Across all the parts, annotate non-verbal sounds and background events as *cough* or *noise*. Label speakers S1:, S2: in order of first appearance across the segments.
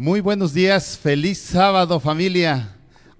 S1: Muy buenos días, feliz sábado familia,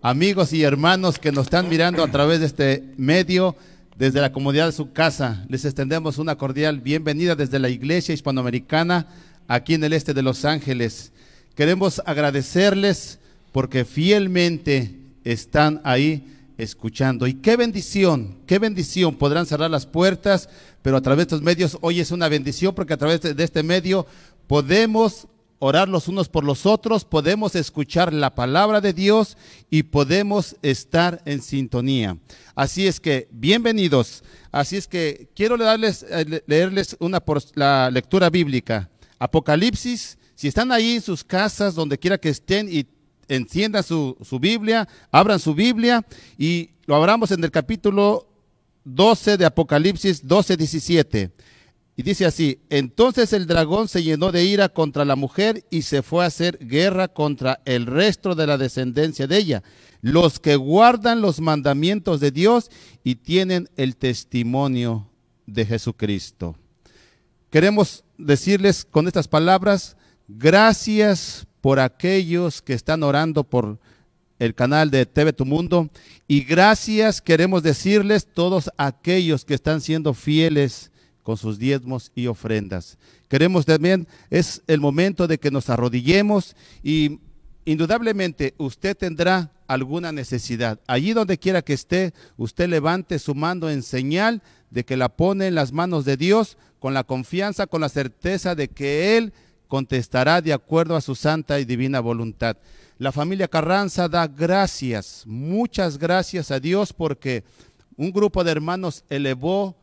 S1: amigos y hermanos que nos están mirando a través de este medio desde la comodidad de su casa. Les extendemos una cordial bienvenida desde la Iglesia Hispanoamericana aquí en el este de Los Ángeles. Queremos agradecerles porque fielmente están ahí escuchando. Y qué bendición, qué bendición. Podrán cerrar las puertas, pero a través de estos medios hoy es una bendición porque a través de este medio podemos orar los unos por los otros, podemos escuchar la palabra de Dios y podemos estar en sintonía. Así es que, bienvenidos. Así es que quiero leerles, eh, leerles una por, la lectura bíblica. Apocalipsis, si están ahí en sus casas, donde quiera que estén y enciendan su, su Biblia, abran su Biblia y lo abramos en el capítulo 12 de Apocalipsis 12, 17. Y dice así, entonces el dragón se llenó de ira contra la mujer y se fue a hacer guerra contra el resto de la descendencia de ella, los que guardan los mandamientos de Dios y tienen el testimonio de Jesucristo. Queremos decirles con estas palabras, gracias por aquellos que están orando por el canal de TV Tu Mundo y gracias queremos decirles todos aquellos que están siendo fieles con sus diezmos y ofrendas. Queremos también, es el momento de que nos arrodillemos y indudablemente usted tendrá alguna necesidad. Allí donde quiera que esté, usted levante su mano en señal de que la pone en las manos de Dios con la confianza, con la certeza de que Él contestará de acuerdo a su santa y divina voluntad. La familia Carranza da gracias, muchas gracias a Dios porque un grupo de hermanos elevó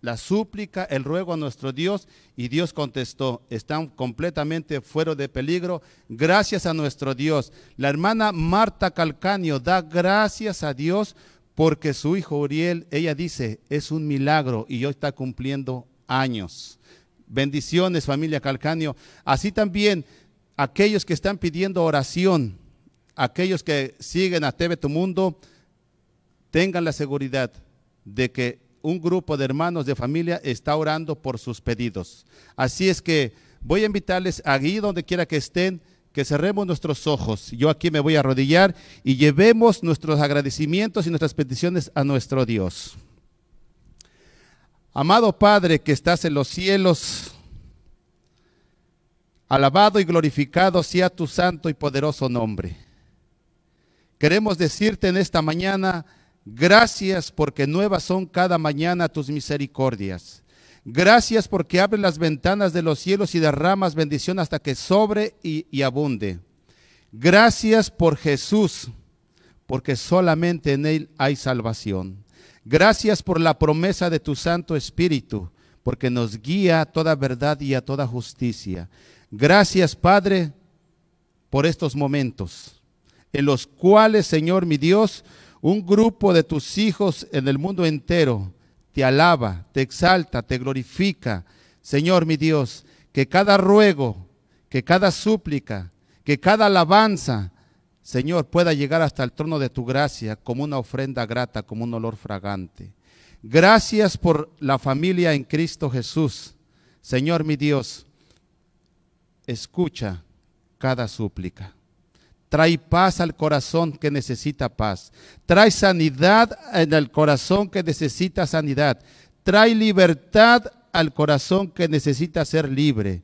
S1: la súplica, el ruego a nuestro Dios y Dios contestó, están completamente fuera de peligro, gracias a nuestro Dios. La hermana Marta Calcanio da gracias a Dios porque su hijo Uriel, ella dice, es un milagro y hoy está cumpliendo años. Bendiciones familia Calcaño. Así también aquellos que están pidiendo oración, aquellos que siguen a TV Tu Mundo, tengan la seguridad de que un grupo de hermanos de familia está orando por sus pedidos. Así es que voy a invitarles aquí, donde quiera que estén, que cerremos nuestros ojos. Yo aquí me voy a arrodillar y llevemos nuestros agradecimientos y nuestras peticiones a nuestro Dios. Amado Padre que estás en los cielos, alabado y glorificado sea tu santo y poderoso nombre. Queremos decirte en esta mañana, Gracias porque nuevas son cada mañana tus misericordias. Gracias porque abres las ventanas de los cielos y derramas bendición hasta que sobre y, abunde. Gracias por Jesús, porque solamente en Él hay salvación. Gracias por la promesa de tu Santo Espíritu, porque nos guía a toda verdad y a toda justicia. Gracias, Padre, por estos momentos en los cuales, Señor mi Dios, un grupo de tus hijos en el mundo entero te alaba, te exalta, te glorifica. Señor mi Dios, que cada ruego, que cada súplica, que cada alabanza, Señor, pueda llegar hasta el trono de tu gracia como una ofrenda grata, como un olor fragante. Gracias por la familia en Cristo Jesús. Señor mi Dios, escucha cada súplica. Trae paz al corazón que necesita paz. Trae sanidad en el corazón que necesita sanidad. Trae libertad al corazón que necesita ser libre.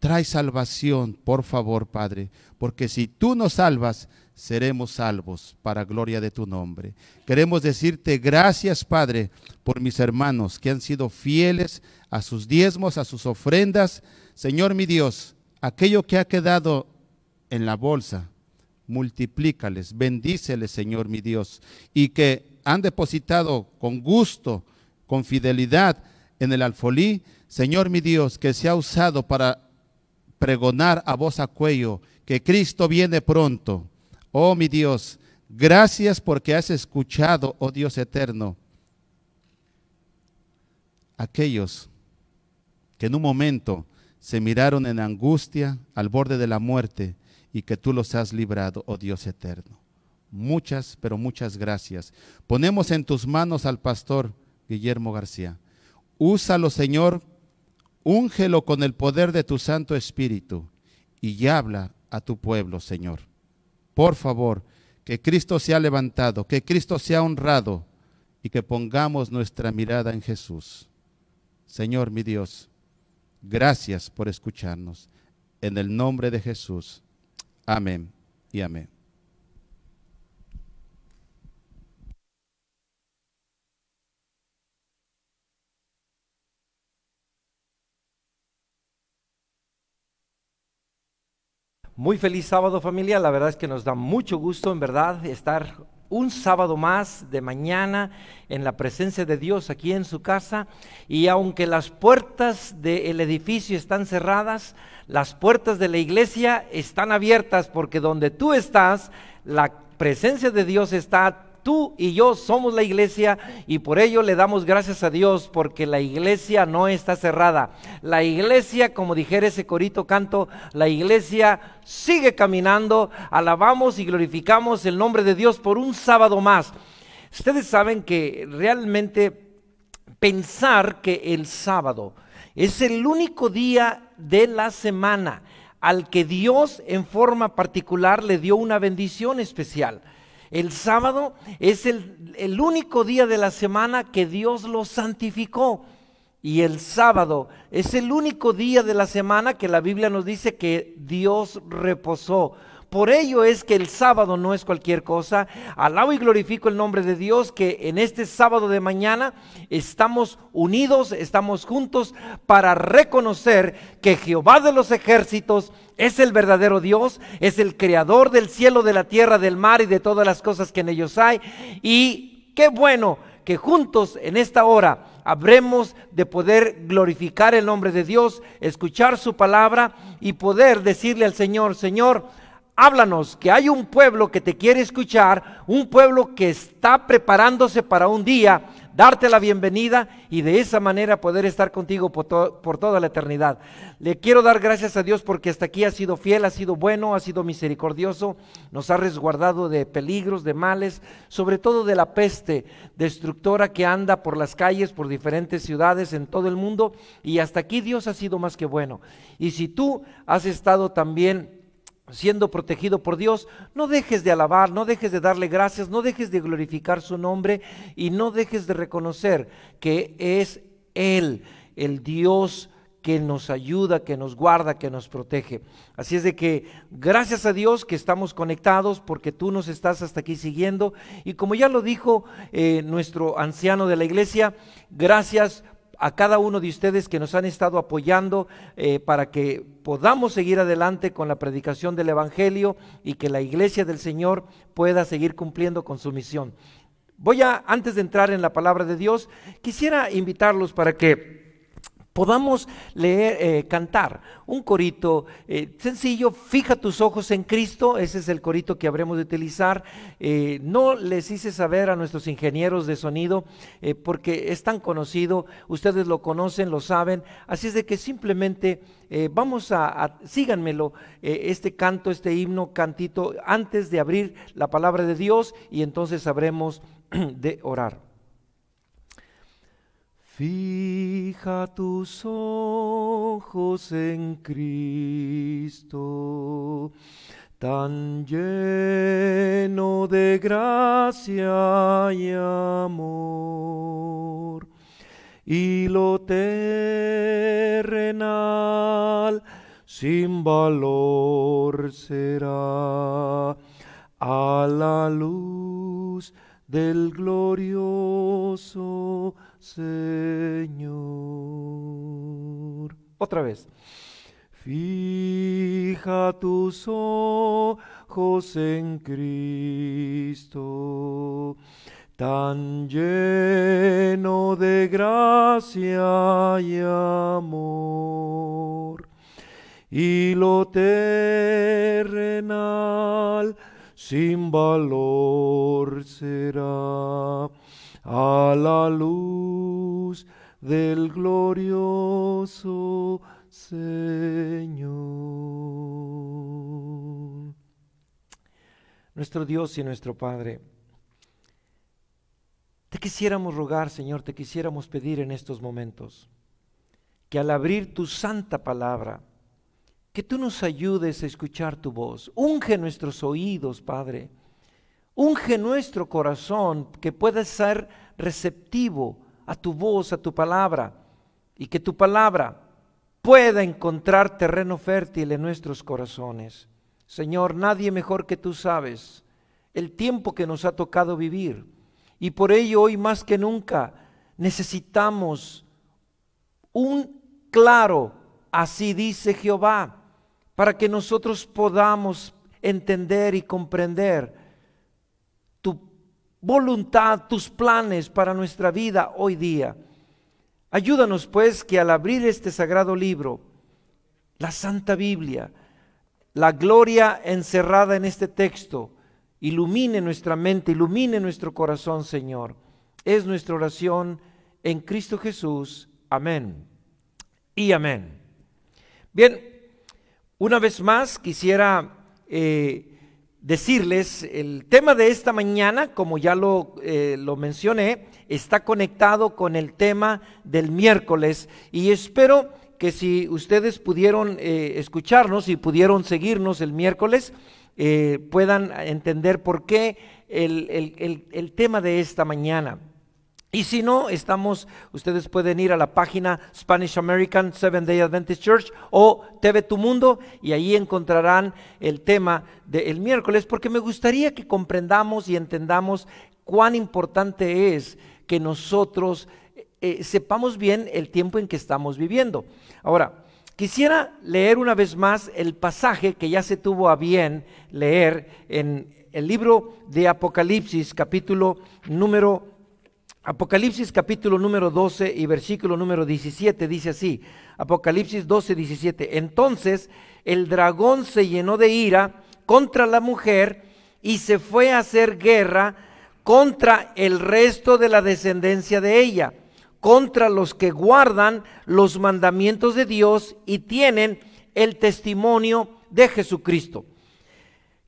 S1: Trae salvación, por favor, Padre, porque si tú nos salvas, seremos salvos para gloria de tu nombre. Queremos decirte gracias, Padre, por mis hermanos que han sido fieles a sus diezmos, a sus ofrendas. Señor mi Dios, aquello que ha quedado en la bolsa, multiplícales, bendíceles, Señor mi Dios, y que han depositado con gusto, con fidelidad en el alfolí, Señor mi Dios, que se ha usado para pregonar a voz a cuello que Cristo viene pronto. Oh mi Dios, gracias porque has escuchado, oh Dios eterno, aquellos que en un momento se miraron en angustia al borde de la muerte, y que tú los has librado, oh Dios eterno. Muchas, pero muchas gracias. Ponemos en tus manos al pastor Guillermo García. Úsalo, Señor, úngelo con el poder de tu Santo Espíritu y habla a tu pueblo, Señor. Por favor, que Cristo sea levantado, que Cristo sea honrado y que pongamos nuestra mirada en Jesús. Señor mi Dios, gracias por escucharnos. En el nombre de Jesús. Amén y amén.
S2: Muy feliz sábado familia, la verdad es que nos da mucho gusto en verdad estar un sábado más de mañana en la presencia de Dios aquí en su casa y aunque las puertas del edificio están cerradas, las puertas de la iglesia están abiertas porque donde tú estás, la presencia de Dios está. Tú y yo somos la iglesia y por ello le damos gracias a Dios porque la iglesia no está cerrada. La iglesia, como dijera ese corito canto, la iglesia sigue caminando. Alabamos y glorificamos el nombre de Dios por un sábado más. Ustedes saben que realmente pensar que el sábado es el único día de la semana al que Dios en forma particular le dio una bendición especial. El sábado es el, único día de la semana que Dios lo santificó. Y el sábado es el único día de la semana que la Biblia nos dice que Dios reposó. Por ello es que el sábado no es cualquier cosa. Alabo y glorifico el nombre de Dios que en este sábado de mañana estamos unidos, estamos juntos para reconocer que Jehová de los ejércitos es el verdadero Dios, es el creador del cielo, de la tierra, del mar y de todas las cosas que en ellos hay. Y qué bueno que juntos en esta hora habremos de poder glorificar el nombre de Dios, escuchar su palabra y poder decirle al Señor, Señor, Háblanos que hay un pueblo que te quiere escuchar, un pueblo que está preparándose para un día darte la bienvenida y de esa manera poder estar contigo por, toda la eternidad. Le quiero dar gracias a Dios porque hasta aquí ha sido fiel, ha sido bueno, ha sido misericordioso, nos ha resguardado de peligros, de males, sobre todo de la peste destructora que anda por las calles, por diferentes ciudades en todo el mundo y hasta aquí Dios ha sido más que bueno. Y si tú has estado también siendo protegido por Dios, no dejes de alabar, no dejes de darle gracias, no dejes de glorificar su nombre y no dejes de reconocer que es Él, el Dios que nos ayuda, que nos guarda, que nos protege. Así es de que gracias a Dios que estamos conectados porque tú nos estás hasta aquí siguiendo. Y como ya lo dijo eh, nuestro anciano de la iglesia, gracias a cada uno de ustedes que nos han estado apoyando eh, para que podamos seguir adelante con la predicación del Evangelio y que la iglesia del Señor pueda seguir cumpliendo con su misión. Voy a, antes de entrar en la palabra de Dios, quisiera invitarlos para que podamos leer, eh, cantar un corito eh, sencillo, fija tus ojos en Cristo, ese es el corito que habremos de utilizar. Eh, no les hice saber a nuestros ingenieros de sonido porque es tan conocido, ustedes lo conocen, lo saben, así es de que simplemente vamos a, síganmelo, este canto, este himno, cantito, antes de abrir la palabra de Dios y entonces
S3: sabremos *clears throat* de orar. Fija tus ojos en Cristo, tan lleno de gracia y amor, y lo terrenal sin valor será a la luz del glorioso Señor. Otra vez. Fija tus ojos en Cristo, tan lleno de gracia y amor, y lo terrenal sin valor será a la luz del glorioso Señor.
S2: Nuestro Dios y nuestro Padre, te quisiéramos rogar, Señor, te quisiéramos pedir en estos momentos que al abrir tu santa palabra, que tú nos ayudes a escuchar tu voz. Unge nuestros oídos, Padre Unge nuestro corazón que pueda ser receptivo a tu voz, a tu palabra, y que tu palabra pueda encontrar terreno fértil en nuestros corazones. Señor, nadie mejor que tú sabes el tiempo que nos ha tocado vivir. Y por ello hoy más que nunca necesitamos un claro, así dice Jehová, para que nosotros podamos entender y comprender voluntad, tus planes para nuestra vida hoy día. Ayúdanos pues que al abrir este sagrado libro, la Santa Biblia, la gloria encerrada en este texto, ilumine nuestra mente, ilumine nuestro corazón, Señor. Es nuestra oración en Cristo Jesús. Amén. Y amén. Bien, una vez más quisiera eh, decirles, el tema de esta mañana, como ya eh, lo, mencioné, está conectado con el tema del miércoles y espero que si ustedes pudieron eh, escucharnos y pudieron seguirnos el miércoles, eh, puedan entender por qué el tema de esta mañana. Y si no, estamos, ustedes pueden ir a la página Spanish American Seven Day Adventist Church o TV Tu Mundo y ahí encontrarán el tema del miércoles, porque me gustaría que comprendamos y entendamos cuán importante es que nosotros eh, eh, sepamos bien el tiempo en que estamos viviendo. Ahora, quisiera leer una vez más el pasaje que ya se tuvo a bien leer en el libro de Apocalipsis, capítulo número Apocalipsis capítulo número 12 y versículo número 17 dice así, Apocalipsis 12, 17, entonces el dragón se llenó de ira contra la mujer y se fue a hacer guerra contra el resto de la descendencia de ella, contra los que guardan los mandamientos de Dios y tienen el testimonio de Jesucristo.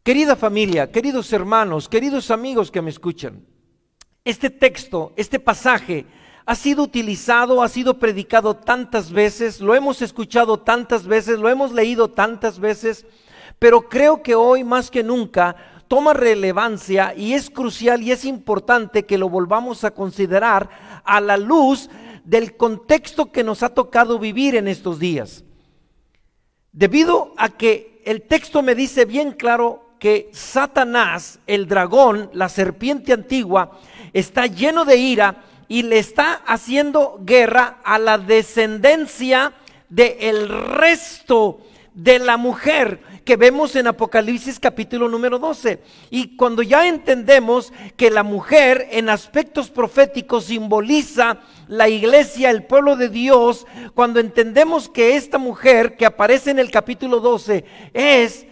S2: Querida familia, queridos hermanos, queridos amigos que me escuchan, este texto, este pasaje, ha sido utilizado, ha sido predicado tantas veces, lo hemos escuchado tantas veces, lo hemos leído tantas veces, pero creo que hoy más que nunca toma relevancia y es crucial y es importante que lo volvamos a considerar a la luz del contexto que nos ha tocado vivir en estos días. Debido a que el texto me dice bien claro que Satanás, el dragón, la serpiente antigua, está lleno de ira y le está haciendo guerra a la descendencia del el resto de la mujer que vemos en Apocalipsis capítulo número 12. Y cuando ya entendemos que la mujer en aspectos proféticos simboliza la iglesia, el pueblo de Dios, cuando entendemos que esta mujer que aparece en el capítulo 12 es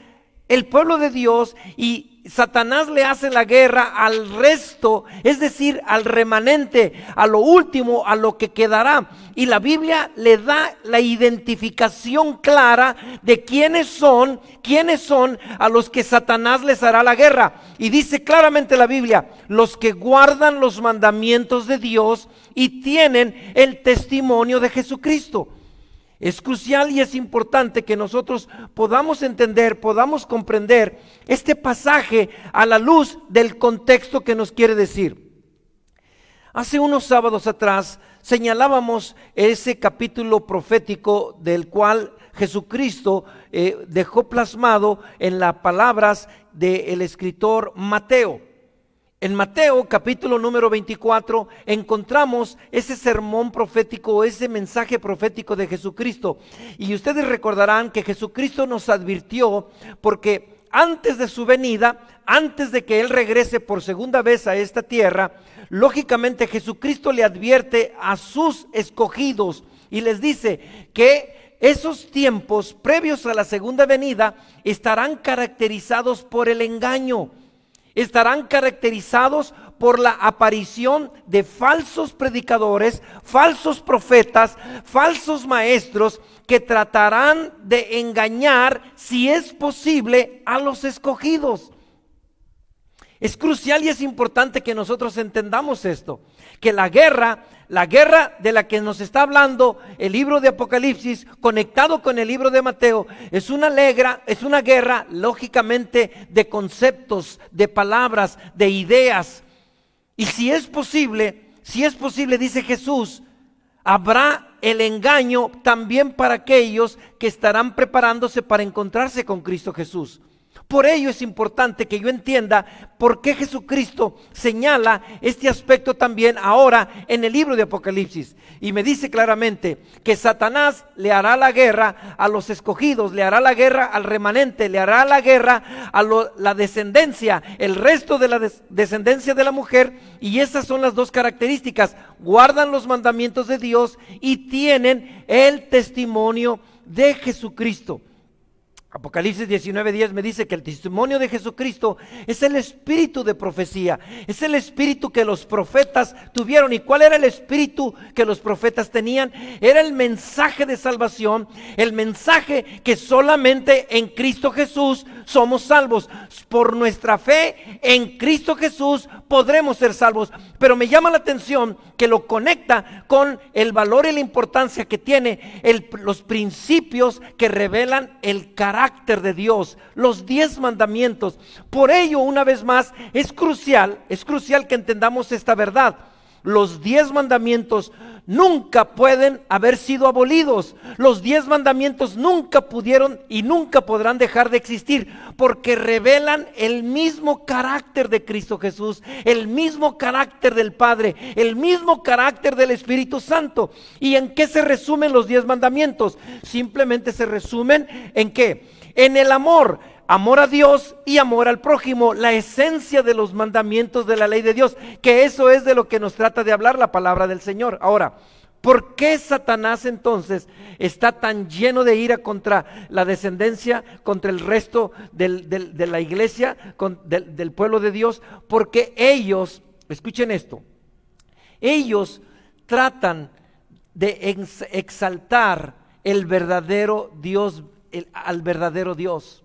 S2: el pueblo de Dios y Satanás le hace la guerra al resto, es decir, al remanente, a lo último, a lo que quedará. Y la Biblia le da la identificación clara de quiénes son, quiénes son a los que Satanás les hará la guerra. Y dice claramente la Biblia, los que guardan los mandamientos de Dios y tienen el testimonio de Jesucristo. Es crucial y es importante que nosotros podamos entender, podamos comprender este pasaje a la luz del contexto que nos quiere decir. Hace unos sábados atrás señalábamos ese capítulo profético del cual Jesucristo eh, dejó plasmado en las palabras del escritor Mateo. En Mateo capítulo número 24 encontramos ese sermón profético, ese mensaje profético de Jesucristo. Y ustedes recordarán que Jesucristo nos advirtió porque antes de su venida, antes de que Él regrese por segunda vez a esta tierra, lógicamente Jesucristo le advierte a sus escogidos y les dice que esos tiempos previos a la segunda venida estarán caracterizados por el engaño estarán caracterizados por la aparición de falsos predicadores, falsos profetas, falsos maestros que tratarán de engañar, si es posible, a los escogidos. Es crucial y es importante que nosotros entendamos esto que la guerra, la guerra de la que nos está hablando el libro de Apocalipsis, conectado con el libro de Mateo, es una alegra, es una guerra lógicamente de conceptos, de palabras, de ideas. Y si es posible, si es posible, dice Jesús, habrá el engaño también para aquellos que estarán preparándose para encontrarse con Cristo Jesús. Por ello es importante que yo entienda por qué Jesucristo señala este aspecto también ahora en el libro de Apocalipsis. Y me dice claramente que Satanás le hará la guerra a los escogidos, le hará la guerra al remanente, le hará la guerra a la descendencia, el resto de la descendencia de la mujer. Y esas son las dos características. Guardan los mandamientos de Dios y tienen el testimonio de Jesucristo. Apocalipsis 19:10 me dice que el testimonio de Jesucristo es el espíritu de profecía, es el espíritu que los profetas tuvieron. ¿Y cuál era el espíritu que los profetas tenían? Era el mensaje de salvación, el mensaje que solamente en Cristo Jesús somos salvos. Por nuestra fe en Cristo Jesús podremos ser salvos. Pero me llama la atención que lo conecta con el valor y la importancia que tiene los principios que revelan el carácter de Dios, los diez mandamientos. Por ello, una vez más, es crucial, es crucial que entendamos esta verdad los diez mandamientos nunca pueden haber sido abolidos. Los diez mandamientos nunca pudieron y nunca podrán dejar de existir porque revelan el mismo carácter de Cristo Jesús, el mismo carácter del Padre, el mismo carácter del Espíritu Santo. ¿Y en qué se resumen los diez mandamientos? Simplemente se resumen en que En el amor amor a Dios y amor al prójimo, la esencia de los mandamientos de la ley de Dios, que eso es de lo que nos trata de hablar la palabra del Señor. Ahora, ¿por qué Satanás entonces está tan lleno de ira contra la descendencia, contra el resto de la iglesia, del, pueblo de Dios? Porque ellos, escuchen esto, ellos tratan de exaltar el verdadero Dios, al verdadero Dios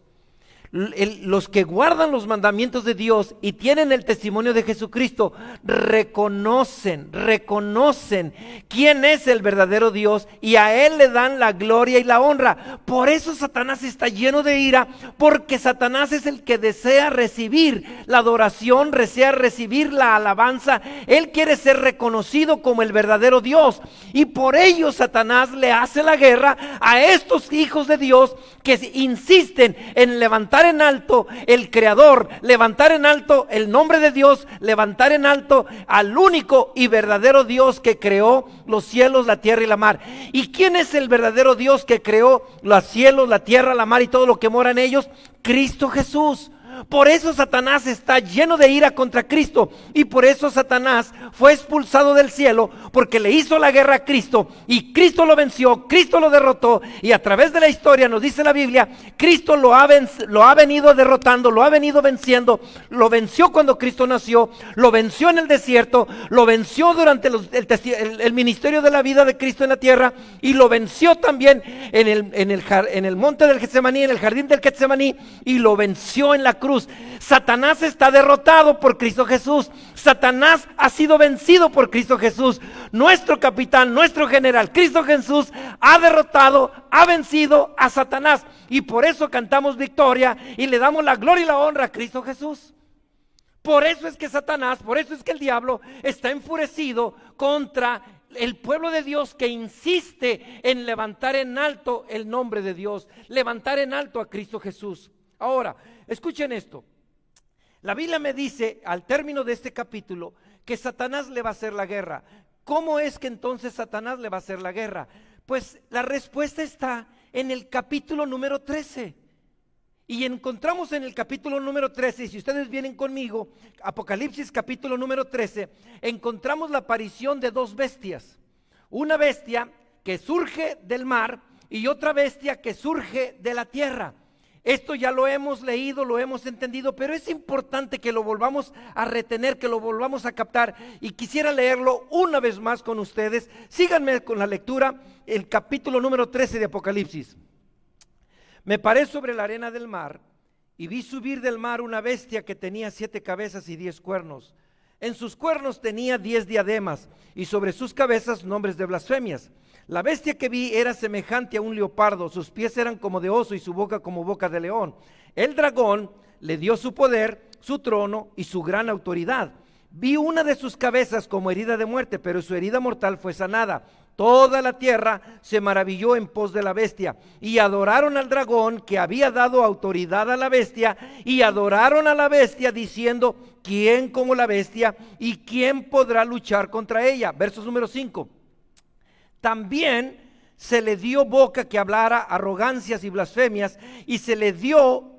S2: los que guardan los mandamientos de Dios y tienen el testimonio de Jesucristo reconocen, reconocen quién es el verdadero Dios y a Él le dan la gloria y la honra. Por eso Satanás está lleno de ira, porque Satanás es el que desea recibir la adoración, desea recibir la alabanza. Él quiere ser reconocido como el verdadero Dios. Y por ello Satanás le hace la guerra a estos hijos de Dios que insisten en levantar en alto el Creador, levantar en alto el nombre de Dios, levantar en alto al único y verdadero Dios que creó los cielos, la tierra y la mar. ¿Y quién es el verdadero Dios que creó los cielos, la tierra, la mar y todo lo que mora en ellos? Cristo Jesús. Por eso Satanás está lleno de ira contra Cristo y por eso Satanás fue expulsado del cielo porque le hizo la guerra a Cristo y Cristo lo venció, Cristo lo derrotó y a través de la historia nos dice la Biblia, Cristo lo ha, venido derrotando, lo ha venido venciendo, lo venció cuando Cristo nació, lo venció en el desierto, lo venció durante el, ministerio de la vida de Cristo en la tierra y lo venció también en el, en el monte del Getsemaní, en el jardín del Getsemaní y lo venció en la cruz Satanás está derrotado por Cristo Jesús. Satanás ha sido vencido por Cristo Jesús. Nuestro capitán, nuestro general, Cristo Jesús, ha derrotado, ha vencido a Satanás. Y por eso cantamos victoria y le damos la gloria y la honra a Cristo Jesús. Por eso es que Satanás, por eso es que el diablo está enfurecido contra el pueblo de Dios que insiste en levantar en alto el nombre de Dios, levantar en alto a Cristo Jesús. Ahora, Escuchen esto. La Biblia me dice, al término de este capítulo, que Satanás le va a hacer la guerra. ¿Cómo es que entonces Satanás le va a hacer la guerra? Pues la respuesta está en el capítulo número 13. Y encontramos en el capítulo número 13, si ustedes vienen conmigo, Apocalipsis capítulo número 13, encontramos la aparición de dos bestias. Una bestia que surge del mar y otra bestia que surge de la tierra. Esto ya lo hemos leído, lo hemos entendido, pero es importante que lo volvamos a retener, que lo volvamos a captar. Y quisiera leerlo una vez más con ustedes. Síganme con la lectura, el capítulo número 13 de Apocalipsis. Me paré sobre la arena del mar y vi subir del mar una bestia que tenía siete cabezas y diez cuernos. En sus cuernos tenía diez diademas y sobre sus cabezas nombres de blasfemias. La bestia que vi era semejante a un leopardo, sus pies eran como de oso y su boca como boca de león. El dragón le dio su poder, su trono y su gran autoridad. Vi una de sus cabezas como herida de muerte, pero su herida mortal fue sanada. Toda la tierra se maravilló en pos de la bestia y adoraron al dragón que había dado autoridad a la bestia y adoraron a la bestia diciendo, ¿quién como la bestia y quién podrá luchar contra ella? Versos número 5. También se le dio boca que hablara arrogancias y blasfemias y se le dio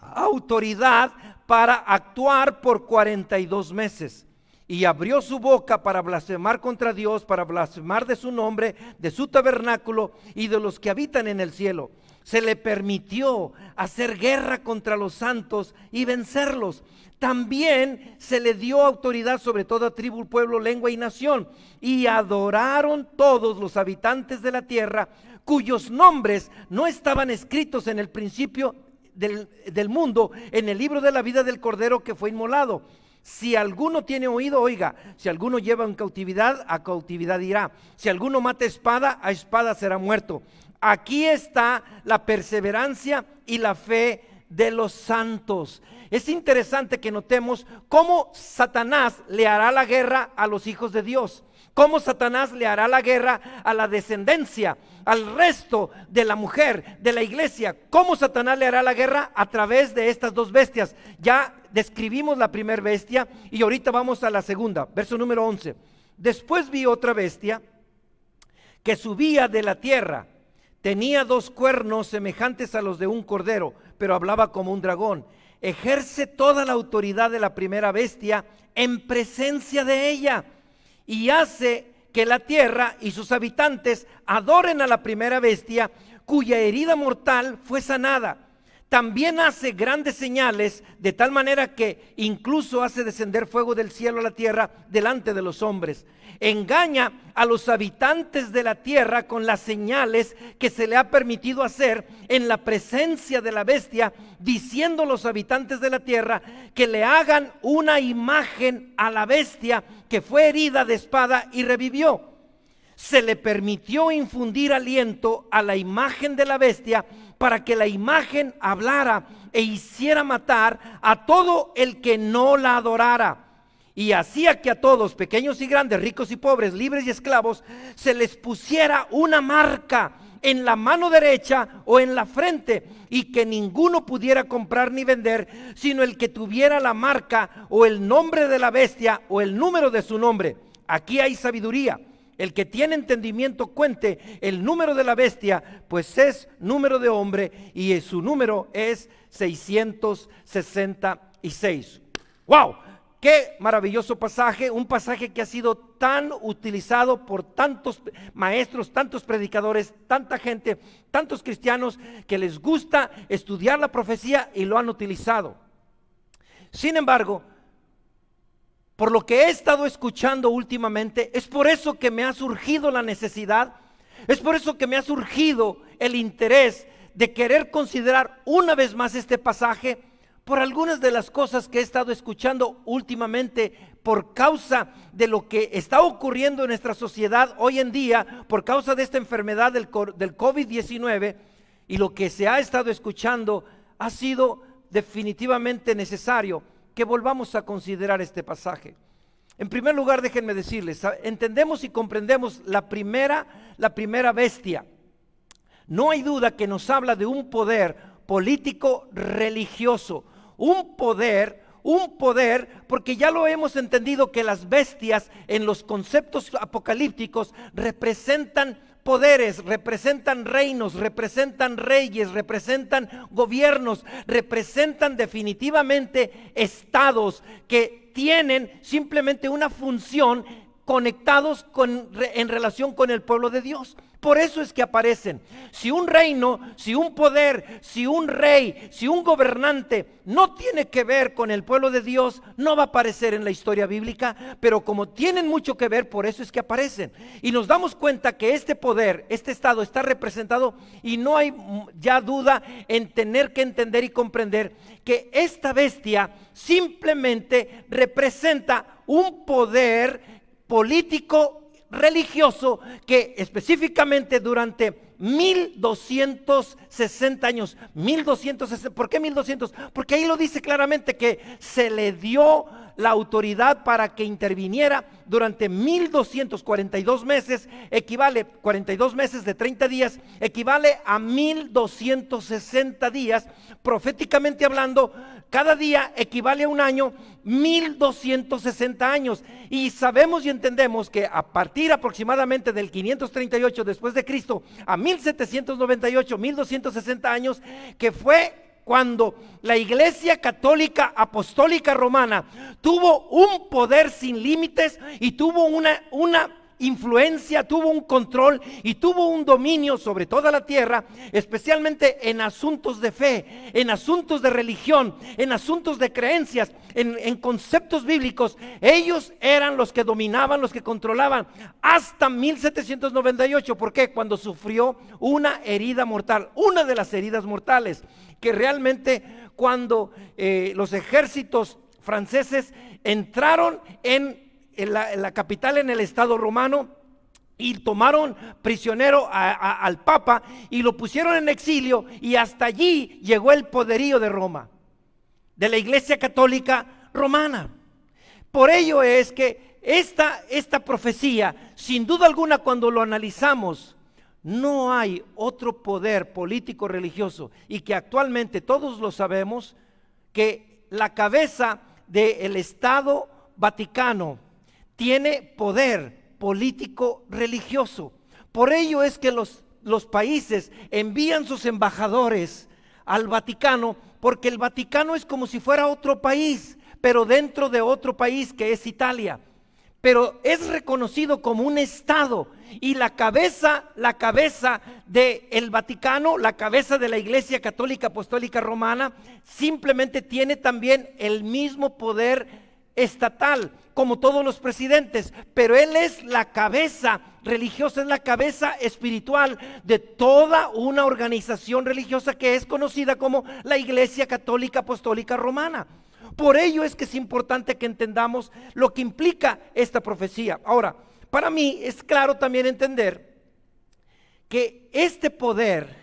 S2: autoridad para actuar por 42 meses. Y abrió su boca para blasfemar contra Dios, para blasfemar de su nombre, de su tabernáculo y de los que habitan en el cielo se le permitió hacer guerra contra los santos y vencerlos. También se le dio autoridad sobre toda tribu, pueblo, lengua y nación. Y adoraron todos los habitantes de la tierra cuyos nombres no estaban escritos en el principio del, mundo, en el libro de la vida del Cordero que fue inmolado. Si alguno tiene oído, oiga. Si alguno lleva en cautividad, a cautividad irá. Si alguno mata espada, a espada será muerto. Aquí está la perseverancia y la fe de los santos. Es interesante que notemos cómo Satanás le hará la guerra a los hijos de Dios, cómo Satanás le hará la guerra a la descendencia, al resto de la mujer, de la iglesia, cómo Satanás le hará la guerra a través de estas dos bestias. Ya describimos la primera bestia y ahorita vamos a la segunda, verso número 11. Después vi otra bestia que subía de la tierra Tenía dos cuernos semejantes a los de un cordero, pero hablaba como un dragón. Ejerce toda la autoridad de la primera bestia en presencia de ella y hace que la tierra y sus habitantes adoren a la primera bestia cuya herida mortal fue sanada también hace grandes señales de tal manera que incluso hace descender fuego del cielo a la tierra delante de los hombres. Engaña a los habitantes de la tierra con las señales que se le ha permitido hacer en la presencia de la bestia, diciendo a los habitantes de la tierra que le hagan una imagen a la bestia que fue herida de espada y revivió. Se le permitió infundir aliento a la imagen de la bestia para que la imagen hablara e hiciera matar a todo el que no la adorara. Y hacía que a todos, pequeños y grandes, ricos y pobres, libres y esclavos, se les pusiera una marca en la mano derecha o en la frente, y que ninguno pudiera comprar ni vender, sino el que tuviera la marca o el nombre de la bestia o el número de su nombre. Aquí hay sabiduría. El que tiene entendimiento cuente el número de la bestia, pues es número de hombre y su número es 666. ¡Wow! Qué maravilloso pasaje, un pasaje que ha sido tan utilizado por tantos maestros, tantos predicadores, tanta gente, tantos cristianos que les gusta estudiar la profecía y lo han utilizado. Sin embargo, por lo que he estado escuchando últimamente, es por eso que me ha surgido la necesidad, es por eso que me ha surgido el interés de querer considerar una vez más este pasaje por algunas de las cosas que he estado escuchando últimamente por causa de lo que está ocurriendo en nuestra sociedad hoy en día, por causa de esta enfermedad del, COVID-19 y lo que se ha estado escuchando ha sido definitivamente necesario que volvamos a considerar este pasaje. En primer lugar, déjenme decirles, entendemos y comprendemos la primera, la primera bestia. No hay duda que nos habla de un poder político religioso, un poder un poder, porque ya lo hemos entendido que las bestias en los conceptos apocalípticos representan poderes, representan reinos, representan reyes, representan gobiernos, representan definitivamente estados que tienen simplemente una función conectados con, en relación con el pueblo de Dios. Por eso es que aparecen. Si un reino, si un poder, si un rey, si un gobernante no tiene que ver con el pueblo de Dios, no va a aparecer en la historia bíblica, pero como tienen mucho que ver, por eso es que aparecen. Y nos damos cuenta que este poder, este estado está representado y no hay ya duda en tener que entender y comprender que esta bestia simplemente representa un poder político religioso que específicamente durante 1260 años. 1260. porque qué 1200? Porque ahí lo dice claramente que se le dio la autoridad para que interviniera durante 1242 meses, equivale 42 meses de 30 días, equivale a 1260 días, proféticamente hablando, cada día equivale a un año, 1260 años. Y sabemos y entendemos que a partir aproximadamente del 538 después de Cristo a 1798, 1260 años, que fue cuando la Iglesia Católica Apostólica Romana tuvo un poder sin límites y tuvo una, una influencia, tuvo un control y tuvo un dominio sobre toda la tierra, especialmente en asuntos de fe, en asuntos de religión, en asuntos de creencias, en, conceptos bíblicos. Ellos eran los que dominaban, los que controlaban hasta 1798. ¿Por qué? Cuando sufrió una herida mortal, una de las heridas mortales, que realmente cuando eh, los ejércitos franceses entraron en en la, capital, en el estado romano, y tomaron prisionero al Papa y lo pusieron en exilio y hasta allí llegó el poderío de Roma, de la Iglesia Católica Romana. Por ello es que esta, esta profecía, sin duda alguna cuando lo analizamos, no hay otro poder político religioso y que actualmente todos lo sabemos, que la cabeza del Estado Vaticano, tiene poder político religioso. Por ello es que los, los países envían sus embajadores al Vaticano porque el Vaticano es como si fuera otro país, pero dentro de otro país que es Italia. Pero es reconocido como un Estado y la cabeza, la cabeza del el Vaticano, la cabeza de la Iglesia Católica Apostólica Romana, simplemente tiene también el mismo poder estatal, como todos los presidentes, pero él es la cabeza religiosa, es la cabeza espiritual de toda una organización religiosa que es conocida como la Iglesia Católica Apostólica Romana. Por ello es que es importante que entendamos lo que implica esta profecía. Ahora, para mí es claro también entender que este poder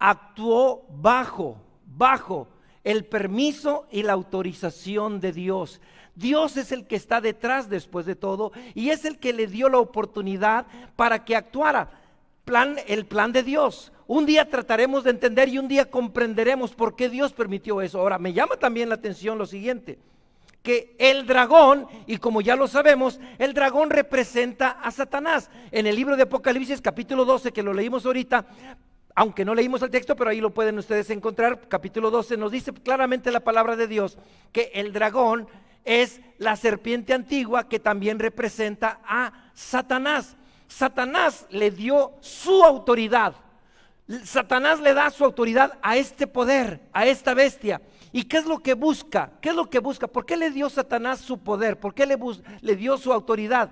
S2: actuó bajo, bajo el permiso y la autorización de Dios. Dios es el que está detrás después de todo y es el que le dio la oportunidad para que actuara. Plan, el plan de Dios. Un día trataremos de entender y un día comprenderemos por qué Dios permitió eso. Ahora, me llama también la atención lo siguiente, que el dragón, y como ya lo sabemos, el dragón representa a Satanás. En el libro de Apocalipsis capítulo 12, que lo leímos ahorita, aunque no leímos el texto, pero ahí lo pueden ustedes encontrar, capítulo 12 nos dice claramente la palabra de Dios que el dragón es la serpiente antigua que también representa a Satanás. Satanás le dio su autoridad. Satanás le da su autoridad a este poder, a esta bestia. ¿Y qué es lo que busca? ¿Qué es lo que busca? ¿Por qué le dio Satanás su poder? ¿Por qué le, le dio su autoridad?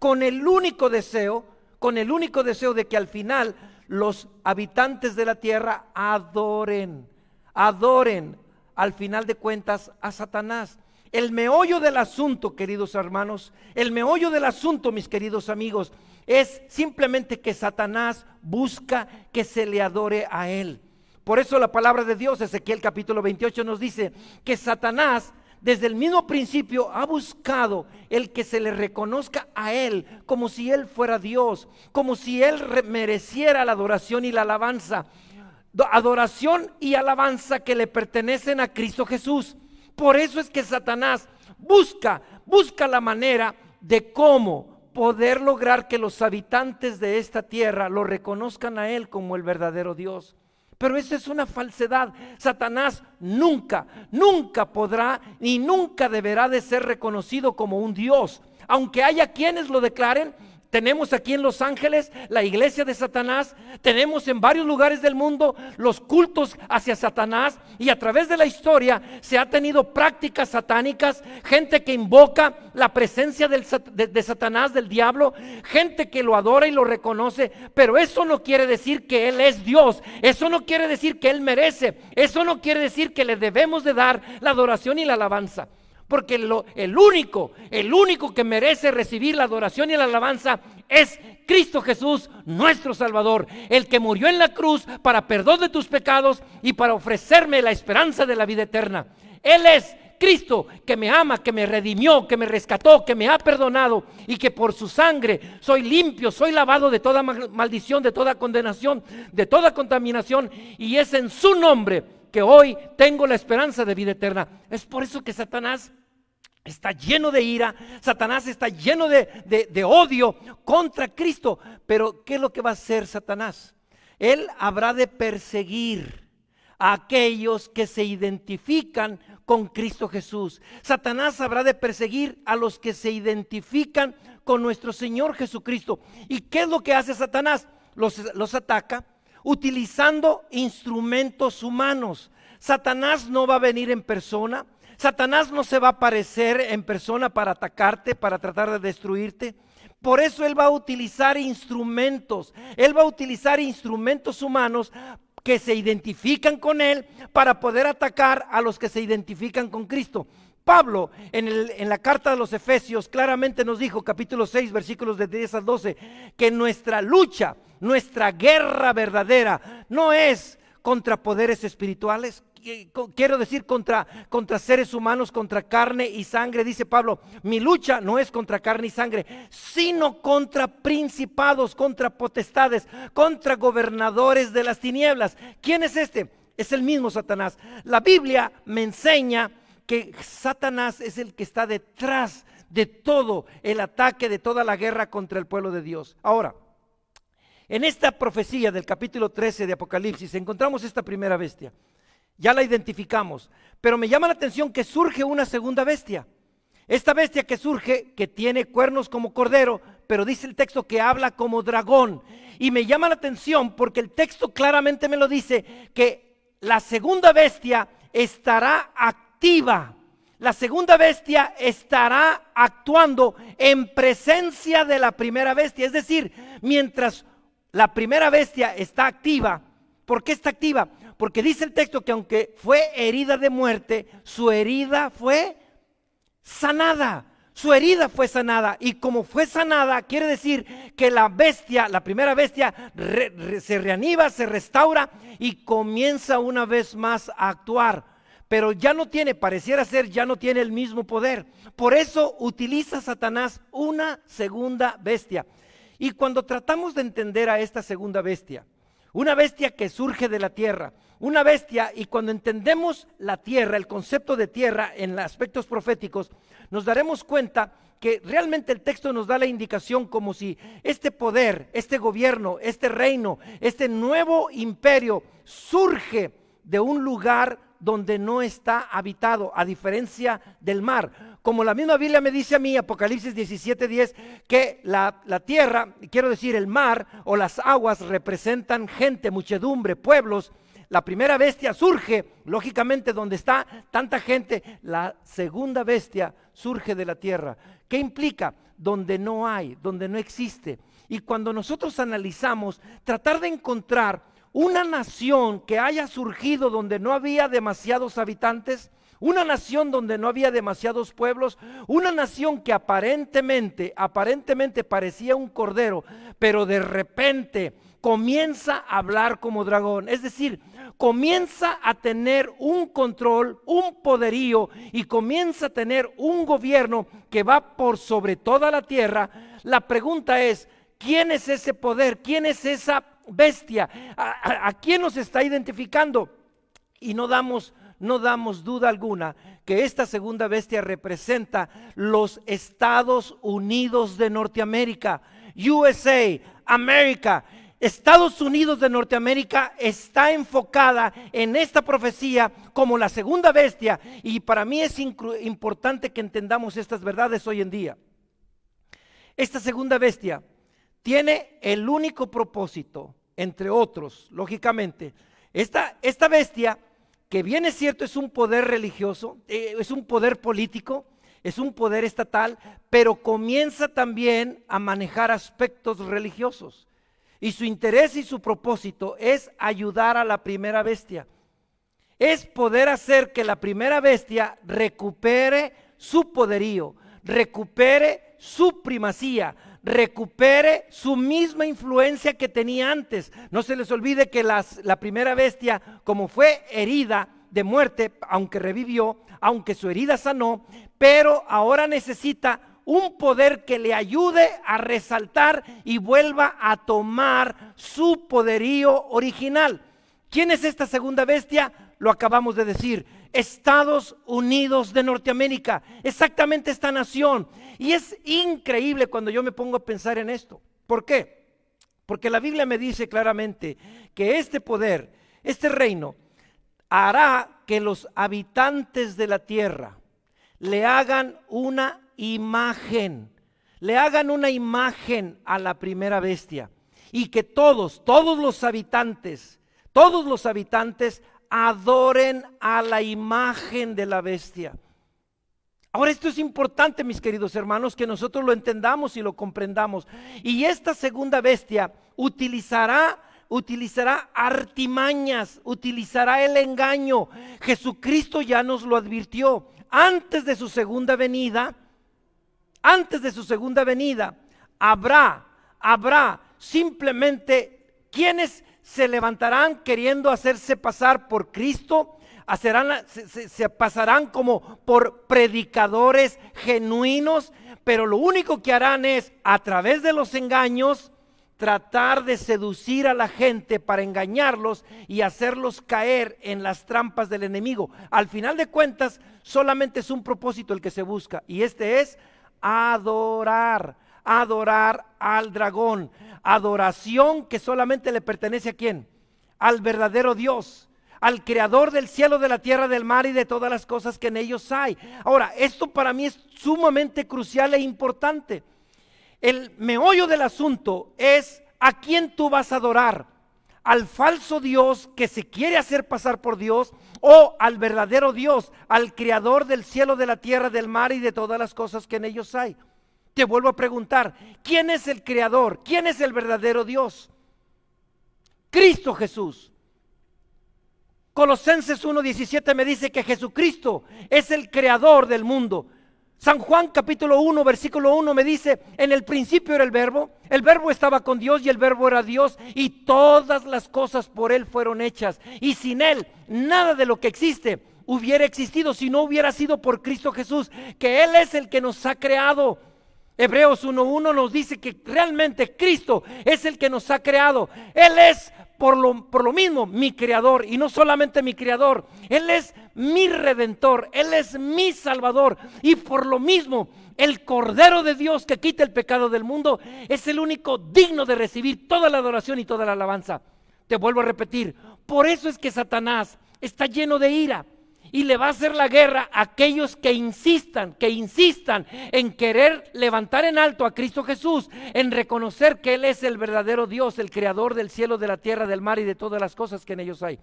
S2: Con el único deseo, con el único deseo de que al final los habitantes de la tierra adoren, adoren al final de cuentas a Satanás. El meollo del asunto, queridos hermanos, el meollo del asunto, mis queridos amigos, es simplemente que Satanás busca que se le adore a él. Por eso la palabra de Dios, Ezequiel capítulo 28, nos dice que Satanás desde el mismo principio ha buscado el que se le reconozca a Él como si Él fuera Dios, como si Él mereciera la adoración y la alabanza. Adoración y alabanza que le pertenecen a Cristo Jesús. Por eso es que Satanás busca, busca la manera de cómo poder lograr que los habitantes de esta tierra lo reconozcan a Él como el verdadero Dios. Pero esa es una falsedad. Satanás nunca, nunca podrá ni nunca deberá de ser reconocido como un Dios. Aunque haya quienes lo declaren, tenemos aquí en Los Ángeles la iglesia de Satanás, tenemos en varios lugares del mundo los cultos hacia Satanás y a través de la historia se ha tenido prácticas satánicas, gente que invoca la presencia de Satanás, del diablo, gente que lo adora y lo reconoce, pero eso no quiere decir que Él es Dios, eso no quiere decir que Él merece, eso no quiere decir que le debemos de dar la adoración y la alabanza. Porque el único, el único que merece recibir la adoración y la alabanza es Cristo Jesús, nuestro Salvador, el que murió en la cruz para perdón de tus pecados y para ofrecerme la esperanza de la vida eterna. Él es Cristo que me ama, que me redimió, que me rescató, que me ha perdonado y que por su sangre soy limpio, soy lavado de toda maldición, de toda condenación, de toda contaminación y es en su nombre que hoy tengo la esperanza de vida eterna. Es por eso que Satanás está lleno de ira, Satanás está lleno de, odio contra Cristo. Pero ¿qué es lo que va a hacer Satanás? Él habrá de perseguir a aquellos que se identifican con Cristo Jesús. Satanás habrá de perseguir a los que se identifican con nuestro Señor Jesucristo. ¿Y qué es lo que hace Satanás? Los, los ataca utilizando instrumentos humanos. Satanás no va a venir en persona. Satanás no se va a aparecer en persona para atacarte, para tratar de destruirte. Por eso Él va a utilizar instrumentos. Él va a utilizar instrumentos humanos que se identifican con Él para poder atacar a los que se identifican con Cristo. Pablo en, la carta de los Efesios claramente nos dijo, capítulo 6, versículos de 10 al 12, que nuestra lucha, nuestra guerra verdadera, no es contra poderes espirituales, quiero decir contra, contra seres humanos, contra carne y sangre, dice Pablo, mi lucha no es contra carne y sangre, sino contra principados, contra potestades, contra gobernadores de las tinieblas. ¿Quién es este? Es el mismo Satanás. La Biblia me enseña que Satanás es el que está detrás de todo el ataque, de toda la guerra contra el pueblo de Dios. Ahora, en esta profecía del capítulo 13 de Apocalipsis encontramos esta primera bestia ya la identificamos. Pero me llama la atención que surge una segunda bestia. Esta bestia que surge, que tiene cuernos como cordero, pero dice el texto que habla como dragón. Y me llama la atención porque el texto claramente me lo dice, que la segunda bestia estará activa. La segunda bestia estará actuando en presencia de la primera bestia. Es decir, mientras la primera bestia está activa, ¿Por qué está activa? Porque dice el texto que aunque fue herida de muerte, su herida fue sanada. Su herida fue sanada. Y como fue sanada, quiere decir que la bestia, la primera bestia, se reanima, se restaura y comienza una vez más a actuar pero ya no tiene, pareciera ser, ya no tiene el mismo poder. Por eso utiliza Satanás una segunda bestia. Y cuando tratamos de entender a esta segunda bestia, una bestia que surge de la tierra. Una bestia, y cuando entendemos la tierra, el concepto de tierra en aspectos proféticos, nos daremos cuenta que realmente el texto nos da la indicación como si este poder, este gobierno, este reino, este nuevo imperio surge de un lugar donde no está habitado, a diferencia del mar. Como la misma Biblia me dice a mí, Apocalipsis 10 que la, la tierra, quiero decir el mar o las aguas representan gente, muchedumbre, pueblos. La primera bestia surge, lógicamente, donde está tanta gente. La segunda bestia surge de la tierra. ¿Qué implica? Donde no hay, donde no existe. Y cuando nosotros analizamos, tratar de encontrar una nación que haya surgido donde no había demasiados habitantes, una nación donde no había demasiados pueblos, una nación que aparentemente, aparentemente parecía un cordero, pero de repente comienza a hablar como dragón. Es decir, comienza a tener un control, un poderío y comienza a tener un gobierno que va por sobre toda la tierra. La pregunta es, ¿quién es ese poder? ¿Quién es esa bestia. ¿A, quién nos está identificando? Y no damos no damos duda alguna que esta segunda bestia representa los Estados Unidos de Norteamérica, USA, América. Estados Unidos de Norteamérica está enfocada en esta profecía como la segunda bestia y para mí es importante que entendamos estas verdades hoy en día. Esta segunda bestia tiene el único propósito entre otros, lógicamente. Esta, esta bestia, que bien es cierto, es un poder religioso, eh, es un poder político, es un poder estatal, pero comienza también a manejar aspectos religiosos. Y su interés y su propósito es ayudar a la primera bestia. Es poder hacer que la primera bestia recupere su poderío, recupere su primacía, recupere su misma influencia que tenía antes. No se les olvide que la primera bestia, como fue herida de muerte, aunque revivió, aunque su herida sanó, pero ahora necesita un poder que le ayude a resaltar y vuelva a tomar su poderío original. ¿Quién es esta segunda bestia? Lo acabamos de decir. Estados Unidos de Norteamérica, exactamente esta nación. Y es increíble cuando yo me pongo a pensar en esto. ¿Por qué? Porque la Biblia me dice claramente que este poder, este reino, hará que los habitantes de la tierra le hagan una imagen, le hagan una imagen a la primera bestia. Y que todos, todos los habitantes, todos los habitantes adoren a la imagen de la bestia. Ahora esto es importante, mis queridos hermanos, que nosotros lo entendamos y lo comprendamos. Y esta segunda bestia utilizará utilizará artimañas, utilizará el engaño. Jesucristo ya nos lo advirtió antes de su segunda venida. Antes de su segunda venida habrá habrá simplemente quienes se levantarán queriendo hacerse pasar por Cristo, se, se, pasarán como por predicadores genuinos, pero lo único que harán es, a través de los engaños, tratar de seducir a la gente para engañarlos y hacerlos caer en las trampas del enemigo. Al final de cuentas, solamente es un propósito el que se busca, y este es adorar adorar al dragón. Adoración que solamente le pertenece a quién? Al verdadero Dios, al creador del cielo, de la tierra, del mar y de todas las cosas que en ellos hay. Ahora, esto para mí es sumamente crucial e importante. El meollo del asunto es a quién tú vas a adorar. Al falso Dios que se quiere hacer pasar por Dios o al verdadero Dios, al creador del cielo, de la tierra, del mar y de todas las cosas que en ellos hay. Te vuelvo a preguntar, ¿quién es el creador? ¿Quién es el verdadero Dios? Cristo Jesús. Colosenses 1.17 me dice que Jesucristo es el creador del mundo. San Juan capítulo 1, versículo 1 me dice, en el principio era el verbo, el verbo estaba con Dios y el verbo era Dios y todas las cosas por él fueron hechas. Y sin él, nada de lo que existe hubiera existido si no hubiera sido por Cristo Jesús, que Él es el que nos ha creado, Hebreos 1.1 nos dice que realmente Cristo es el que nos ha creado. Él es por lo, por lo, mismo mi creador y no solamente mi creador. Él es mi redentor, Él es mi salvador y por lo mismo el Cordero de Dios que quita el pecado del mundo es el único digno de recibir toda la adoración y toda la alabanza. Te vuelvo a repetir, por eso es que Satanás está lleno de ira y le va a hacer la guerra a aquellos que insistan, que insistan en querer levantar en alto a Cristo Jesús, en reconocer que Él es el verdadero Dios, el creador del cielo, de la tierra, del mar y de todas las cosas que en ellos hay.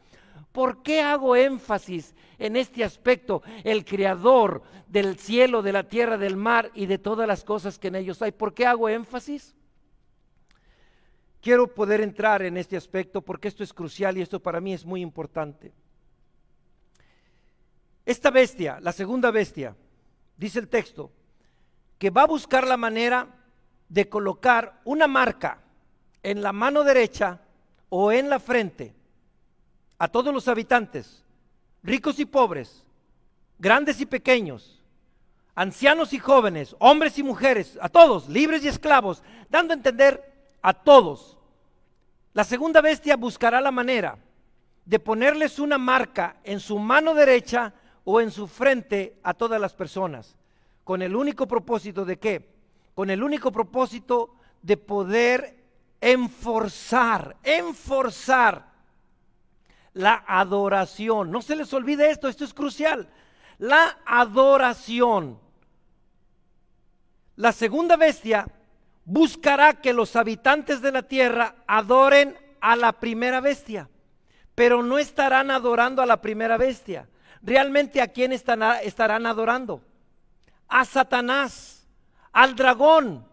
S2: ¿Por qué hago énfasis en este aspecto, el creador del cielo, de la tierra, del mar y de todas las cosas que en ellos hay? ¿Por qué hago énfasis? Quiero poder entrar en este aspecto porque esto es crucial y esto para mí es muy importante. Esta bestia, la segunda bestia, dice el texto, que va a buscar la manera de colocar una marca en la mano derecha o en la frente a todos los habitantes, ricos y pobres, grandes y pequeños, ancianos y jóvenes, hombres y mujeres, a todos, libres y esclavos, dando a entender a todos. La segunda bestia buscará la manera de ponerles una marca en su mano derecha o en su frente a todas las personas, con el único propósito de qué? Con el único propósito de poder enforzar, enforzar la adoración. No se les olvide esto, esto es crucial. La adoración. La segunda bestia buscará que los habitantes de la tierra adoren a la primera bestia, pero no estarán adorando a la primera bestia realmente a quién estarán adorando. A Satanás, al dragón.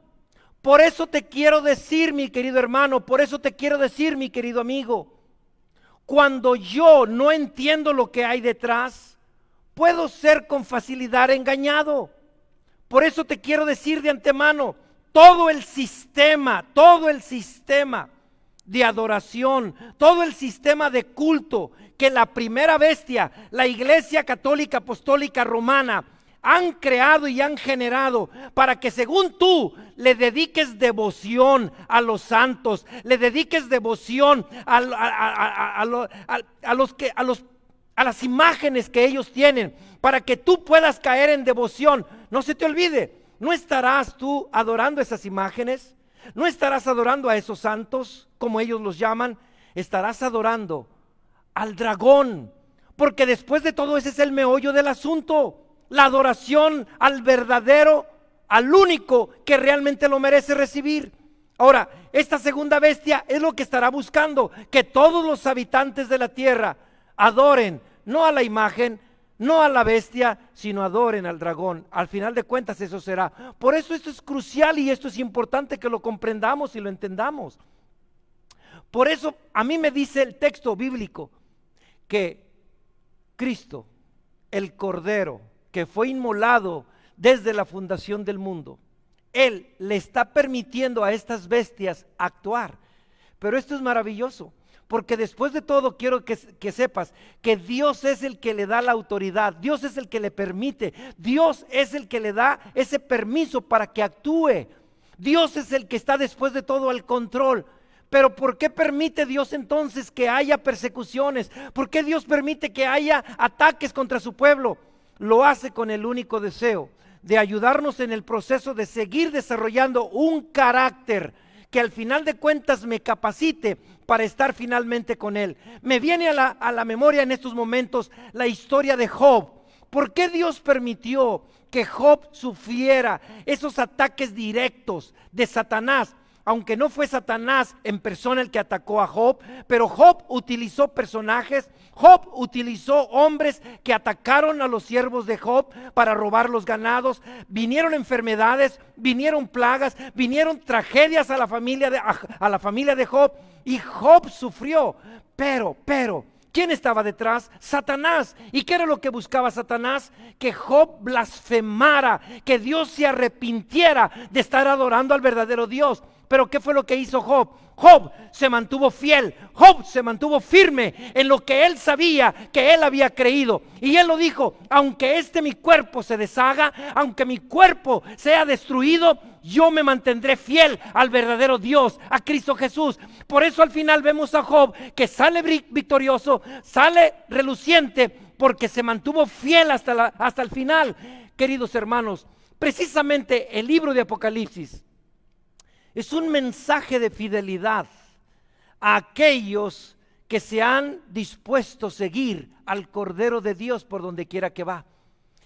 S2: Por eso te quiero decir, mi querido hermano, por eso te quiero decir, mi querido amigo, cuando yo no entiendo lo que hay detrás, puedo ser con facilidad engañado. Por eso te quiero decir de antemano, todo el sistema, todo el sistema de adoración, todo el sistema de culto que la primera bestia, la Iglesia Católica Apostólica Romana, han creado y han generado para que según tú le dediques devoción a los santos, le dediques devoción a, los que a los a las imágenes que ellos tienen, para que tú puedas caer en devoción. No se te olvide, no estarás tú adorando esas imágenes, no estarás adorando a esos santos, como ellos los llaman, estarás adorando al dragón. Porque después de todo ese es el meollo del asunto. La adoración al verdadero, al único que realmente lo merece recibir. Ahora, esta segunda bestia es lo que estará buscando, que todos los habitantes de la tierra adoren, no a la imagen, no a la bestia, sino adoren al dragón. Al final de cuentas eso será. Por eso esto es crucial y esto es importante que lo comprendamos y lo entendamos. Por eso a mí me dice el texto bíblico que Cristo, el Cordero, que fue inmolado desde la fundación del mundo, Él le está permitiendo a estas bestias actuar. Pero esto es maravilloso, porque después de todo quiero que, que, sepas que Dios es el que le da la autoridad, Dios es el que le permite, Dios es el que le da ese permiso para que actúe, Dios es el que está después de todo al control. Pero ¿por qué permite Dios entonces que haya persecuciones? ¿Por qué Dios permite que haya ataques contra su pueblo? Lo hace con el único deseo de ayudarnos en el proceso de seguir desarrollando un carácter que al final de cuentas me capacite para estar finalmente con Él. Me viene a la, memoria en estos momentos la historia de Job. ¿Por qué Dios permitió que Job sufriera esos ataques directos de Satanás? aunque no fue Satanás en persona el que atacó a Job, pero Job utilizó personajes, Job utilizó hombres que atacaron a los siervos de Job para robar los ganados, vinieron enfermedades, vinieron plagas, vinieron tragedias a la familia de, a, la familia de Job y Job sufrió, pero, pero, ¿Quién estaba detrás? Satanás. ¿Y qué era lo que buscaba Satanás? Que Job blasfemara, que Dios se arrepintiera de estar adorando al verdadero Dios. Pero ¿qué fue lo que hizo Job? Job se mantuvo fiel, Job se mantuvo firme en lo que él sabía, que él había creído. Y él lo dijo, aunque este mi cuerpo se deshaga, aunque mi cuerpo sea destruido, yo me mantendré fiel al verdadero Dios, a Cristo Jesús. Por eso al final vemos a Job que sale victorioso, sale reluciente, porque se mantuvo fiel hasta, la, hasta el final. Queridos hermanos, precisamente el libro de Apocalipsis es un mensaje de fidelidad a aquellos que se han dispuesto a seguir al Cordero de Dios por donde quiera que va.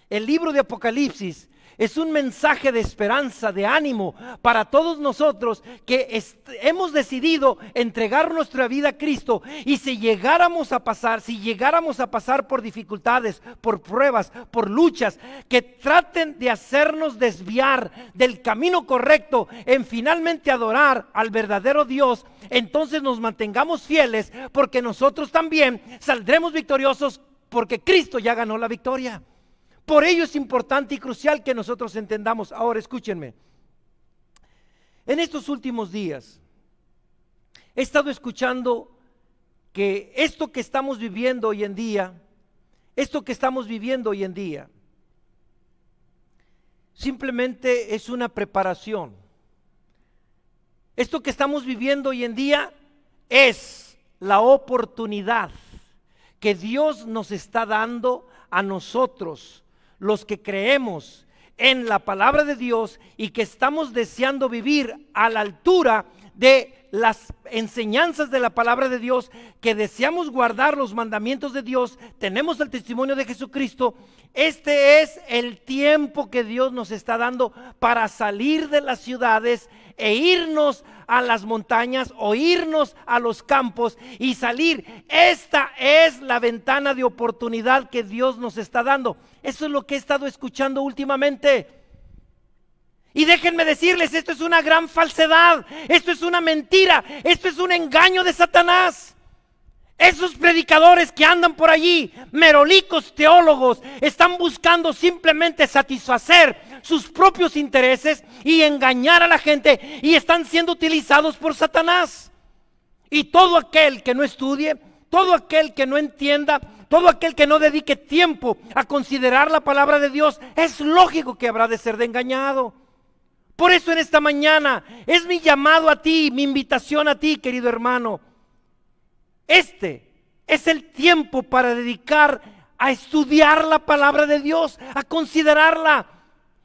S2: El libro de Apocalipsis es un mensaje de esperanza, de ánimo para todos nosotros que hemos decidido entregar nuestra vida a Cristo. Y si llegáramos a pasar, si llegáramos a pasar por dificultades, por pruebas, por luchas, que traten de hacernos desviar del camino correcto en finalmente adorar al verdadero Dios, entonces nos mantengamos fieles porque nosotros también saldremos victoriosos porque Cristo ya ganó la victoria. Por ello es importante y crucial que nosotros entendamos. Ahora escúchenme. En estos últimos días he estado escuchando que esto que estamos viviendo hoy en día, esto que estamos viviendo hoy en día, simplemente es una preparación. Esto que estamos viviendo hoy en día es la oportunidad que Dios nos está dando a nosotros los que creemos en la palabra de Dios y que estamos deseando vivir a la altura de las enseñanzas de la palabra de Dios, que deseamos guardar los mandamientos de Dios, tenemos el testimonio de Jesucristo, este es el tiempo que Dios nos está dando para salir de las ciudades e irnos a las montañas o irnos a los campos y salir. Esta es la ventana de oportunidad que Dios nos está dando. Eso es lo que he estado escuchando últimamente y déjenme decirles, esto es una gran falsedad, esto es una mentira, esto es un engaño de Satanás. Esos predicadores que andan por allí, merolicos teólogos, están buscando simplemente satisfacer sus propios intereses y engañar a la gente y están siendo utilizados por Satanás. Y todo aquel que no estudie, todo aquel que no entienda, todo aquel que no dedique tiempo a considerar la palabra de Dios, es lógico que habrá de ser de engañado. Por eso en esta mañana es mi llamado a ti, mi invitación a ti, querido hermano. Este es el tiempo para dedicar a estudiar la palabra de Dios, a considerarla.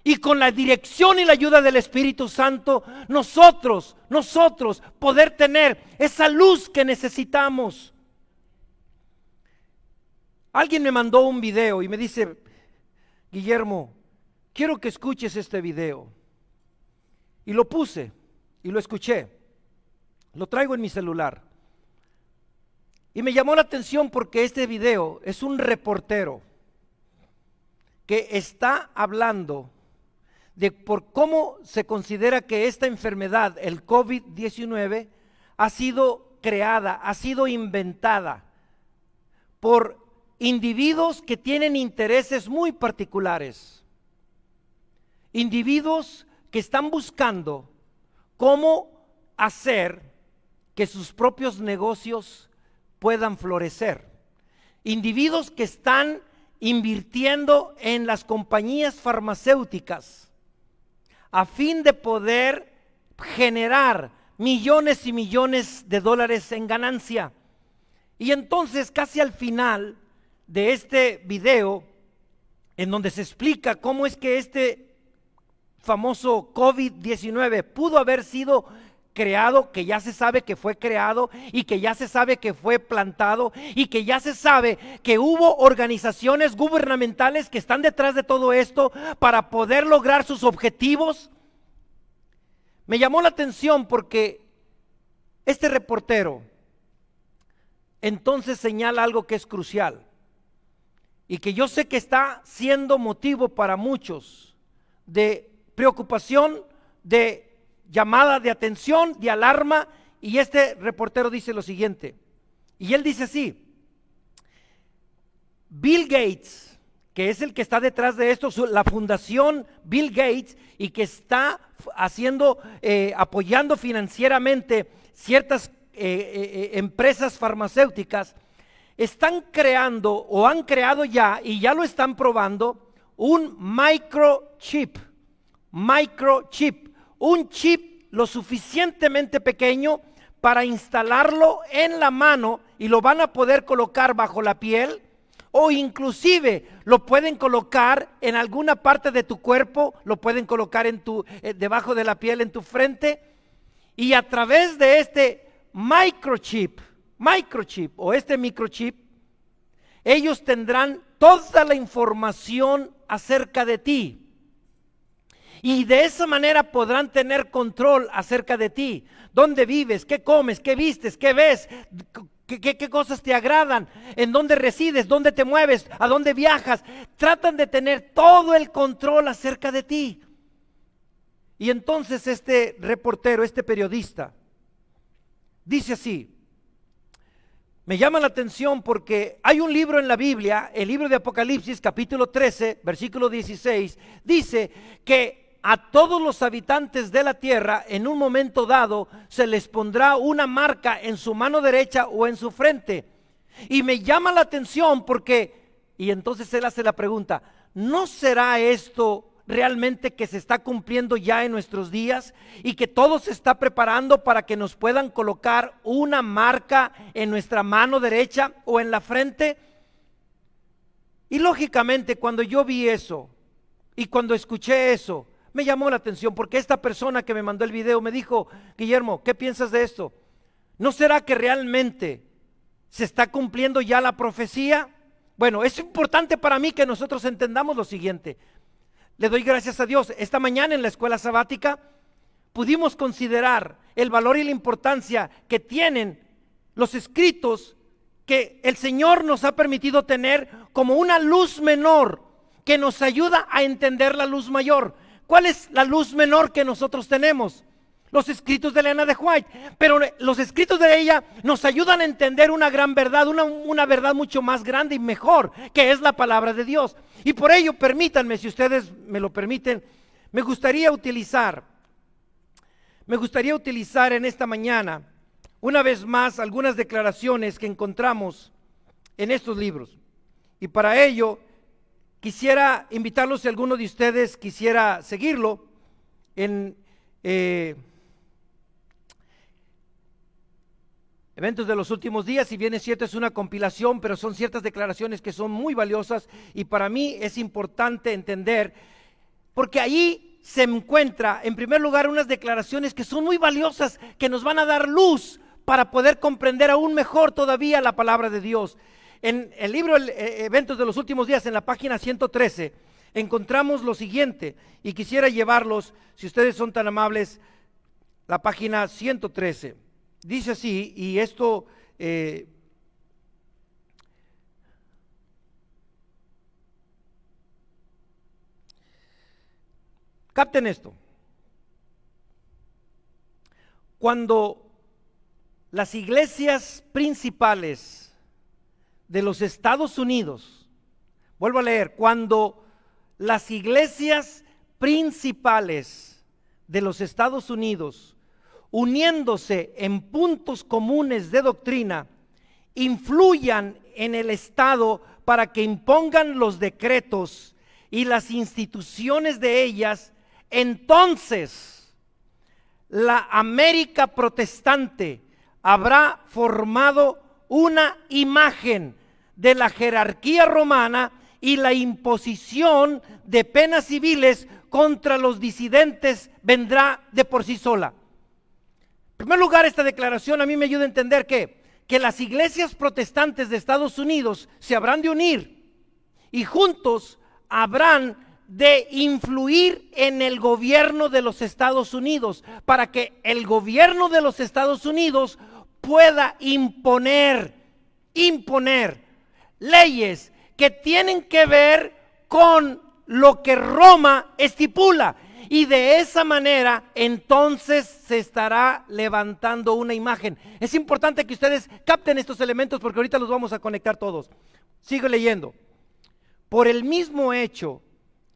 S2: Y con la dirección y la ayuda del Espíritu Santo, nosotros, nosotros poder tener esa luz que necesitamos. Alguien me mandó un video y me dice, Guillermo, quiero que escuches este video. Y lo puse y lo escuché. Lo traigo en mi celular. Y me llamó la atención porque este video es un reportero que está hablando de por cómo se considera que esta enfermedad, el COVID-19, ha sido creada, ha sido inventada por individuos que tienen intereses muy particulares. Individuos que están buscando cómo hacer que sus propios negocios puedan florecer. Individuos que están invirtiendo en las compañías farmacéuticas a fin de poder generar millones y millones de dólares en ganancia. Y entonces casi al final de este video, en donde se explica cómo es que este famoso COVID-19 pudo haber sido creado, que ya se sabe que fue creado y que ya se sabe que fue plantado y que ya se sabe que hubo organizaciones gubernamentales que están detrás de todo esto para poder lograr sus objetivos. Me llamó la atención porque este reportero entonces señala algo que es crucial y que yo sé que está siendo motivo para muchos de preocupación, de llamada de atención, de alarma. Y este reportero dice lo siguiente. Y él dice así, Bill Gates, que es el que está detrás de esto, la fundación Bill Gates, y que está haciendo, eh, apoyando financieramente ciertas eh, eh, empresas farmacéuticas, están creando o han creado ya, y ya lo están probando, un microchip microchip, un chip lo suficientemente pequeño para instalarlo en la mano y lo van a poder colocar bajo la piel o inclusive lo pueden colocar en alguna parte de tu cuerpo, lo pueden colocar en tu eh, debajo de la piel en tu frente y a través de este microchip, microchip o este microchip ellos tendrán toda la información acerca de ti. Y de esa manera podrán tener control acerca de ti. ¿Dónde vives? ¿Qué comes? ¿Qué vistes? ¿Qué ves? ¿Qué, cosas te agradan? ¿En dónde resides? ¿Dónde te mueves? ¿A dónde viajas? Tratan de tener todo el control acerca de ti. Y entonces este reportero, este periodista, dice así, me llama la atención porque hay un libro en la Biblia, el libro de Apocalipsis capítulo 13, versículo 16, dice que a todos los habitantes de la tierra en un momento dado se les pondrá una marca en su mano derecha o en su frente. Y me llama la atención porque, y entonces él hace la pregunta, ¿no será esto realmente que se está cumpliendo ya en nuestros días y que todo se está preparando para que nos puedan colocar una marca en nuestra mano derecha o en la frente? Y lógicamente cuando yo vi eso y cuando escuché eso, me llamó la atención porque esta persona que me mandó el video me dijo, Guillermo, ¿qué piensas de esto? ¿No será que realmente se está cumpliendo ya la profecía? Bueno, es importante para mí que nosotros entendamos lo siguiente. Le doy gracias a Dios. Esta mañana en la escuela sabática pudimos considerar el valor y la importancia que tienen los escritos que el Señor nos ha permitido tener como una luz menor que nos ayuda a entender la luz mayor. ¿Cuál es la luz menor que nosotros tenemos? Los escritos de Elena de White. Pero los escritos de ella nos ayudan a entender una gran verdad, una, una verdad mucho más grande y mejor, que es la palabra de Dios. Y por ello, permítanme, si ustedes me lo permiten, me gustaría utilizar, me gustaría utilizar en esta mañana, una vez más, algunas declaraciones que encontramos en estos libros. Y para ello Quisiera invitarlos, si alguno de ustedes quisiera seguirlo, en eh, eventos de los últimos días, si bien es cierto, es una compilación, pero son ciertas declaraciones que son muy valiosas y para mí es importante entender, porque ahí se encuentra, en primer lugar, unas declaraciones que son muy valiosas, que nos van a dar luz para poder comprender aún mejor todavía la palabra de Dios. En el libro eh, eh, Eventos de los Últimos Días, en la página 113, encontramos lo siguiente, y quisiera llevarlos, si ustedes son tan amables, la página 113. Dice así, y esto... Eh, capten esto. Cuando las iglesias principales de los Estados Unidos, vuelvo a leer, cuando las iglesias principales de los Estados Unidos, uniéndose en puntos comunes de doctrina, influyan en el Estado para que impongan los decretos y las instituciones de ellas, entonces la América protestante habrá formado una imagen de la jerarquía romana y la imposición de penas civiles contra los disidentes vendrá de por sí sola. En primer lugar, esta declaración a mí me ayuda a entender que, que las iglesias protestantes de Estados Unidos se habrán de unir y juntos habrán de influir en el gobierno de los Estados Unidos para que el gobierno de los Estados Unidos pueda imponer, imponer leyes que tienen que ver con lo que Roma estipula. Y de esa manera entonces se estará levantando una imagen. Es importante que ustedes capten estos elementos porque ahorita los vamos a conectar todos. Sigo leyendo. Por el mismo hecho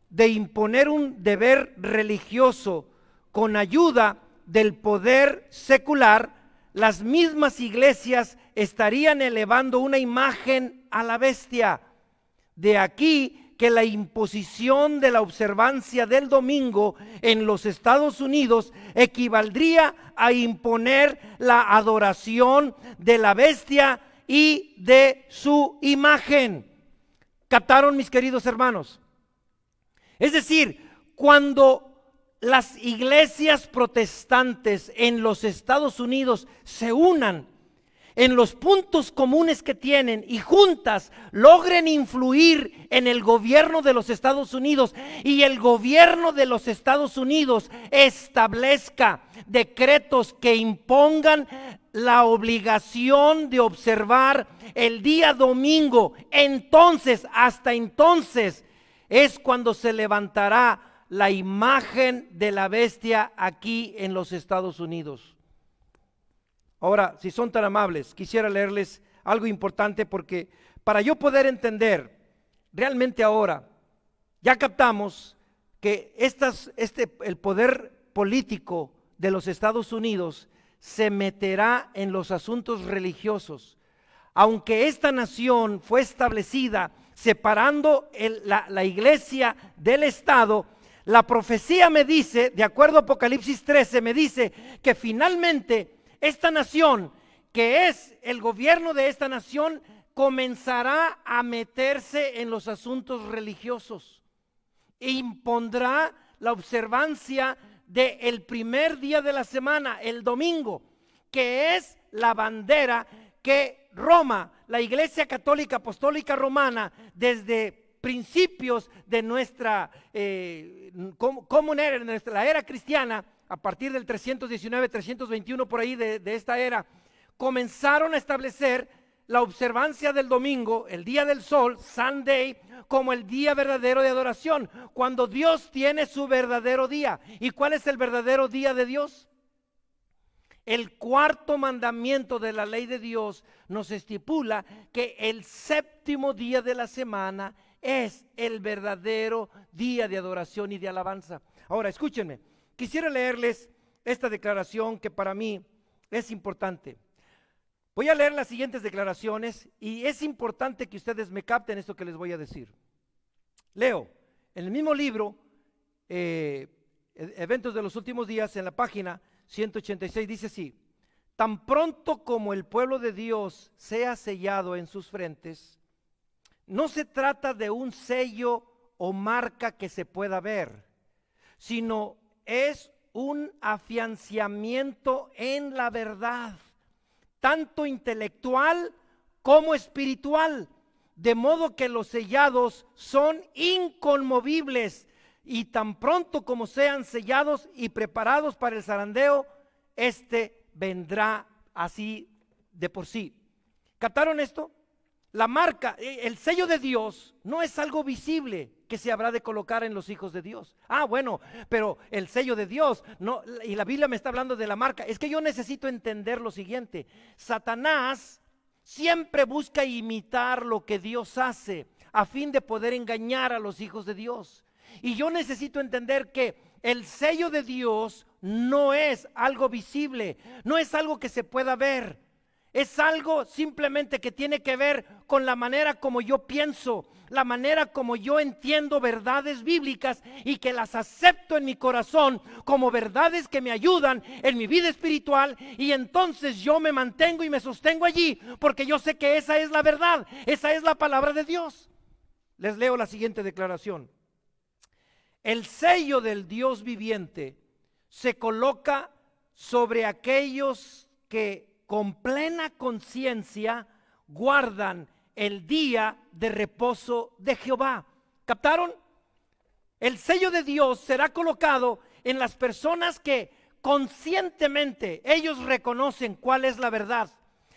S2: de imponer un deber religioso con ayuda del poder secular, las mismas iglesias estarían elevando una imagen a la bestia. De aquí que la imposición de la observancia del domingo en los Estados Unidos equivaldría a imponer la adoración de la bestia y de su imagen. ¿Captaron mis queridos hermanos? Es decir, cuando las iglesias protestantes en los Estados Unidos se unan en los puntos comunes que tienen y juntas logren influir en el gobierno de los Estados Unidos y el gobierno de los Estados Unidos establezca decretos que impongan la obligación de observar el día domingo, entonces, hasta entonces, es cuando se levantará la imagen de la bestia aquí en los Estados Unidos. Ahora, si son tan amables, quisiera leerles algo importante porque para yo poder entender realmente ahora, ya captamos que estas, este, el poder político de los Estados Unidos se meterá en los asuntos religiosos. Aunque esta nación fue establecida separando la, la iglesia del Estado, la profecía me dice, de acuerdo a Apocalipsis 13, me dice que finalmente esta nación, que es el gobierno de esta nación, comenzará a meterse en los asuntos religiosos e impondrá la observancia del primer día de la semana, el domingo, que es la bandera que Roma, la Iglesia Católica Apostólica Romana, desde principios de nuestra eh, común era, nuestra, la era cristiana, a partir del 319, 321 por ahí de, de esta era, comenzaron a establecer la observancia del domingo, el día del sol, Sunday, como el día verdadero de adoración, cuando Dios tiene su verdadero día. ¿Y cuál es el verdadero día de Dios? El cuarto mandamiento de la ley de Dios nos estipula que el séptimo día de la semana es el verdadero día de adoración y de alabanza. Ahora, escúchenme, quisiera leerles esta declaración que para mí es importante. Voy a leer las siguientes declaraciones y es importante que ustedes me capten esto que les voy a decir. Leo, en el mismo libro, eh, e-, Eventos de los Últimos Días, en la página 186, dice así, tan pronto como el pueblo de Dios sea sellado en sus frentes, no se trata de un sello o marca que se pueda ver, sino es un afianciamiento en la verdad, tanto intelectual como espiritual, de modo que los sellados son inconmovibles y tan pronto como sean sellados y preparados para el zarandeo, este vendrá así de por sí. ¿Cataron esto? La marca, eh, el sello de Dios no es algo visible que se habrá de colocar en los hijos de Dios. Ah, bueno, pero el sello de Dios, no, y la Biblia me está hablando de la marca. Es que yo necesito entender lo siguiente. Satanás siempre busca imitar lo que Dios hace a fin de poder engañar a los hijos de Dios. Y yo necesito entender que el sello de Dios no es algo visible, no es algo que se pueda ver. Es algo simplemente que tiene que ver con la manera como yo pienso, la manera como yo entiendo verdades bíblicas y que las acepto en mi corazón como verdades que me ayudan en mi vida espiritual y entonces yo me mantengo y me sostengo allí porque yo sé que esa es la verdad, esa es la palabra de Dios. Les leo la siguiente declaración. El sello del Dios viviente se coloca sobre aquellos que con plena conciencia guardan el día de reposo de Jehová. ¿Captaron? El sello de Dios será colocado en las personas que conscientemente ellos reconocen cuál es la verdad.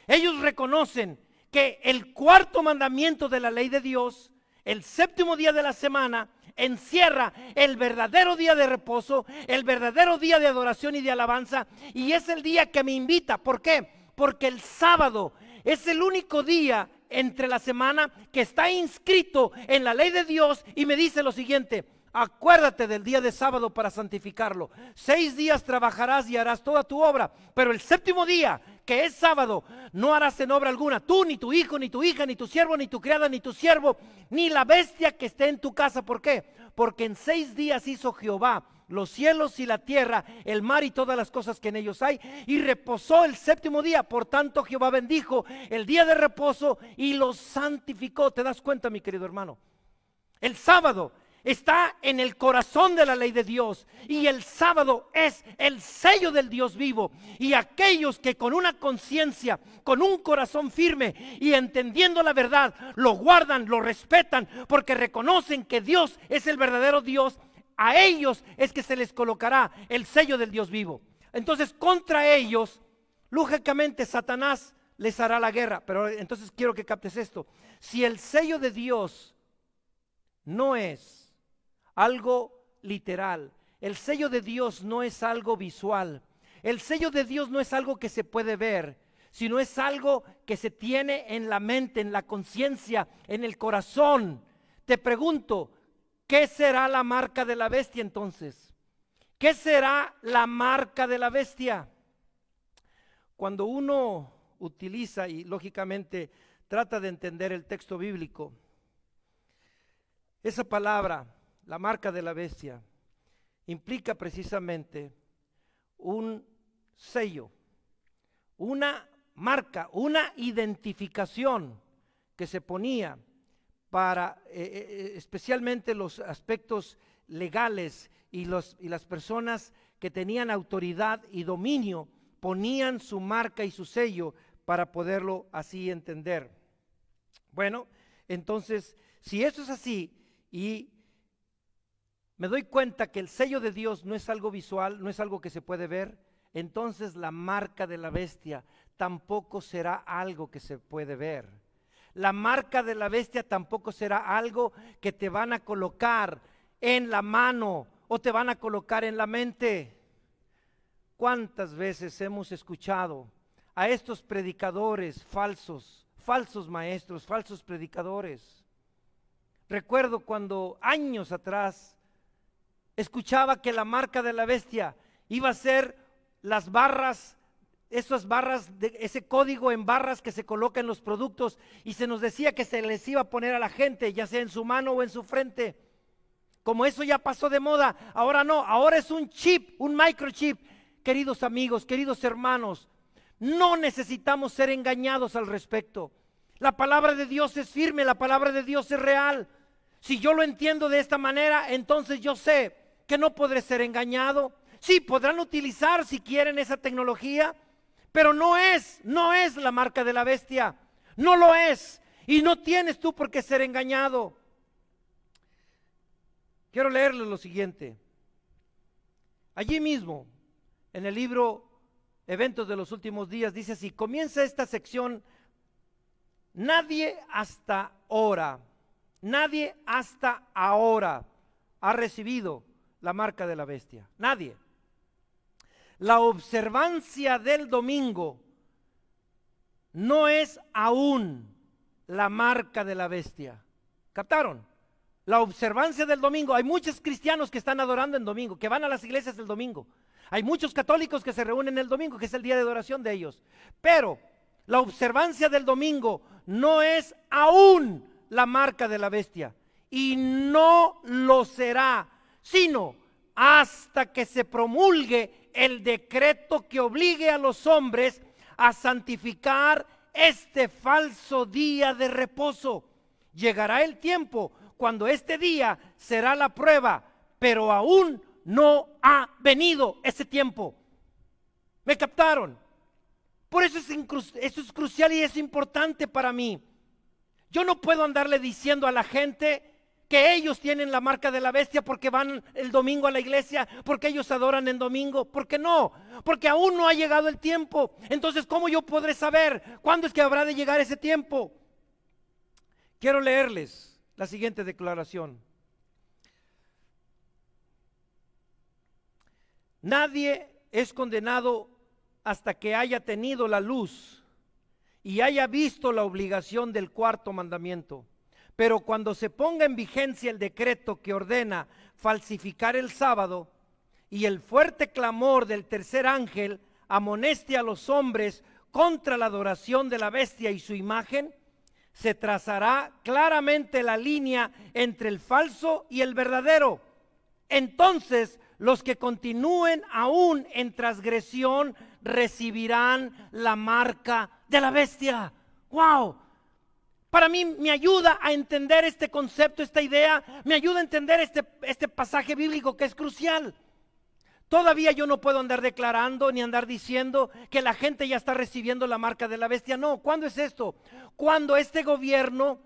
S2: Ellos reconocen que el cuarto mandamiento de la ley de Dios, el séptimo día de la semana, encierra el verdadero día de reposo, el verdadero día de adoración y de alabanza, y es el día que me invita. ¿Por qué? porque el sábado es el único día entre la semana que está inscrito en la ley de Dios y me dice lo siguiente, acuérdate del día de sábado para santificarlo. Seis días trabajarás y harás toda tu obra, pero el séptimo día, que es sábado, no harás en obra alguna, tú, ni tu hijo, ni tu hija, ni tu siervo, ni tu criada, ni tu siervo, ni la bestia que esté en tu casa. ¿Por qué? Porque en seis días hizo Jehová los cielos y la tierra, el mar y todas las cosas que en ellos hay. Y reposó el séptimo día. Por tanto, Jehová bendijo el día de reposo y lo santificó. ¿Te das cuenta, mi querido hermano? El sábado está en el corazón de la ley de Dios. Y el sábado es el sello del Dios vivo. Y aquellos que con una conciencia, con un corazón firme y entendiendo la verdad, lo guardan, lo respetan, porque reconocen que Dios es el verdadero Dios a ellos es que se les colocará el sello del Dios vivo. Entonces, contra ellos, lógicamente Satanás les hará la guerra. Pero entonces quiero que captes esto. Si el sello de Dios no es algo literal, el sello de Dios no es algo visual, el sello de Dios no es algo que se puede ver, sino es algo que se tiene en la mente, en la conciencia, en el corazón. Te pregunto, ¿Qué será la marca de la bestia entonces? ¿Qué será la marca de la bestia? Cuando uno utiliza y lógicamente trata de entender el texto bíblico, esa palabra, la marca de la bestia, implica precisamente un sello, una marca, una identificación que se ponía para eh, eh, eh, especialmente los aspectos legales y, los, y las personas que tenían autoridad y dominio ponían su marca y su sello para poderlo así entender. Bueno, entonces, si eso es así y me doy cuenta que el sello de Dios no es algo visual, no es algo que se puede ver, entonces la marca de la bestia tampoco será algo que se puede ver la marca de la bestia tampoco será algo que te van a colocar en la mano o te van a colocar en la mente. ¿Cuántas veces hemos escuchado a estos predicadores falsos, falsos maestros, falsos predicadores? Recuerdo cuando años atrás escuchaba que la marca de la bestia iba a ser las barras esas barras, de, ese código en barras que se coloca en los productos y se nos decía que se les iba a poner a la gente, ya sea en su mano o en su frente. Como eso ya pasó de moda, ahora no, ahora es un chip, un microchip. Queridos amigos, queridos hermanos, no necesitamos ser engañados al respecto. La palabra de Dios es firme, la palabra de Dios es real. Si yo lo entiendo de esta manera, entonces yo sé que no podré ser engañado. Sí, podrán utilizar si quieren esa tecnología, pero no es, no es la marca de la bestia. No lo es. Y no tienes tú por qué ser engañado. Quiero leerles lo siguiente. Allí mismo, en el libro Eventos de los Últimos Días, dice así, comienza esta sección, nadie hasta ahora, nadie hasta ahora ha recibido la marca de la bestia. Nadie la observancia del domingo no es aún la marca de la bestia. ¿Captaron? La observancia del domingo. Hay muchos cristianos que están adorando en domingo, que van a las iglesias el domingo. Hay muchos católicos que se reúnen el domingo, que es el día de adoración de ellos. Pero la observancia del domingo no es aún la marca de la bestia. Y no lo será, sino hasta que se promulgue el decreto que obligue a los hombres a santificar este falso día de reposo. Llegará el tiempo cuando este día será la prueba, pero aún no ha venido ese tiempo. ¿Me captaron? Por eso es, eso es crucial y es importante para mí. Yo no puedo andarle diciendo a la gente, que ellos tienen la marca de la bestia porque van el domingo a la iglesia, porque ellos adoran en domingo, porque no, porque aún no ha llegado el tiempo. Entonces, ¿cómo yo podré saber cuándo es que habrá de llegar ese tiempo? Quiero leerles la siguiente declaración. Nadie es condenado hasta que haya tenido la luz y haya visto la obligación del cuarto mandamiento. Pero cuando se ponga en vigencia el decreto que ordena falsificar el sábado y el fuerte clamor del tercer ángel amoneste a los hombres contra la adoración de la bestia y su imagen, se trazará claramente la línea entre el falso y el verdadero. Entonces los que continúen aún en transgresión recibirán la marca de la bestia. ¡Wow! Para mí me ayuda a entender este concepto, esta idea, me ayuda a entender este, este pasaje bíblico que es crucial. Todavía yo no puedo andar declarando ni andar diciendo que la gente ya está recibiendo la marca de la bestia. No, ¿cuándo es esto? Cuando este gobierno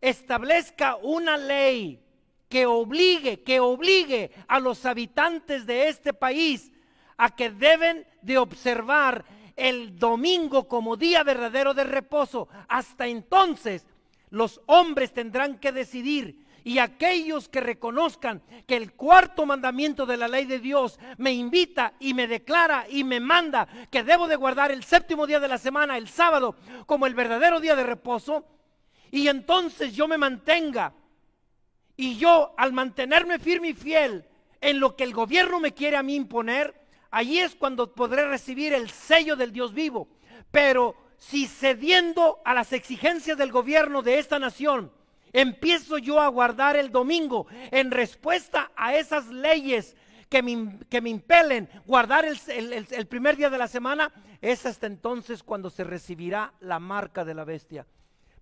S2: establezca una ley que obligue, que obligue a los habitantes de este país a que deben de observar el domingo como día verdadero de reposo. Hasta entonces los hombres tendrán que decidir y aquellos que reconozcan que el cuarto mandamiento de la ley de Dios me invita y me declara y me manda que debo de guardar el séptimo día de la semana, el sábado, como el verdadero día de reposo, y entonces yo me mantenga y yo al mantenerme firme y fiel en lo que el gobierno me quiere a mí imponer, Allí es cuando podré recibir el sello del Dios vivo. Pero si cediendo a las exigencias del gobierno de esta nación, empiezo yo a guardar el domingo en respuesta a esas leyes que me, que me impelen guardar el, el primer día de la semana, es hasta entonces cuando se recibirá la marca de la bestia.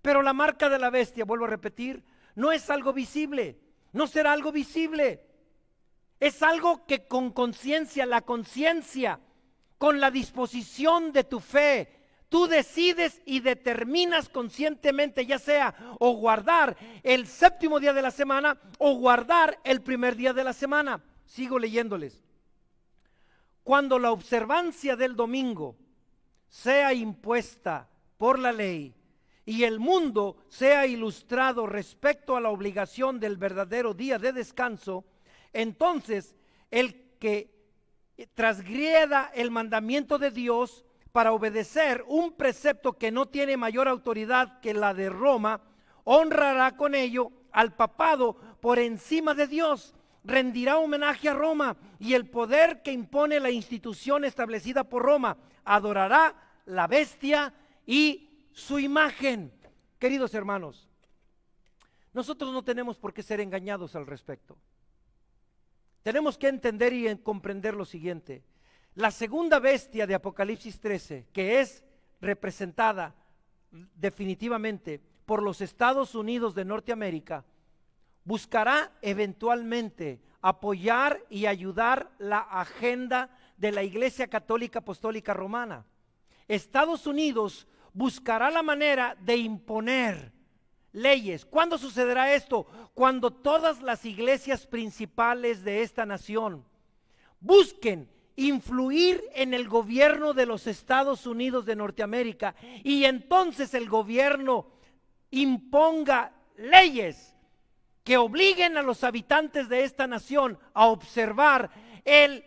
S2: Pero la marca de la bestia, vuelvo a repetir, no es algo visible, no será algo visible. Es algo que con conciencia, la conciencia, con la disposición de tu fe, tú decides y determinas conscientemente, ya sea o guardar el séptimo día de la semana o guardar el primer día de la semana. Sigo leyéndoles. Cuando la observancia del domingo sea impuesta por la ley y el mundo sea ilustrado respecto a la obligación del verdadero día de descanso, entonces, el que transgreda el mandamiento de Dios para obedecer un precepto que no tiene mayor autoridad que la de Roma, honrará con ello al papado por encima de Dios, rendirá homenaje a Roma y el poder que impone la institución establecida por Roma, adorará la bestia y su imagen. Queridos hermanos, nosotros no tenemos por qué ser engañados al respecto. Tenemos que entender y comprender lo siguiente. La segunda bestia de Apocalipsis 13, que es representada definitivamente por los Estados Unidos de Norteamérica, buscará eventualmente apoyar y ayudar la agenda de la Iglesia Católica Apostólica Romana. Estados Unidos buscará la manera de imponer leyes. ¿Cuándo sucederá esto? Cuando todas las iglesias principales de esta nación busquen influir en el gobierno de los Estados Unidos de Norteamérica y entonces el gobierno imponga leyes que obliguen a los habitantes de esta nación a observar el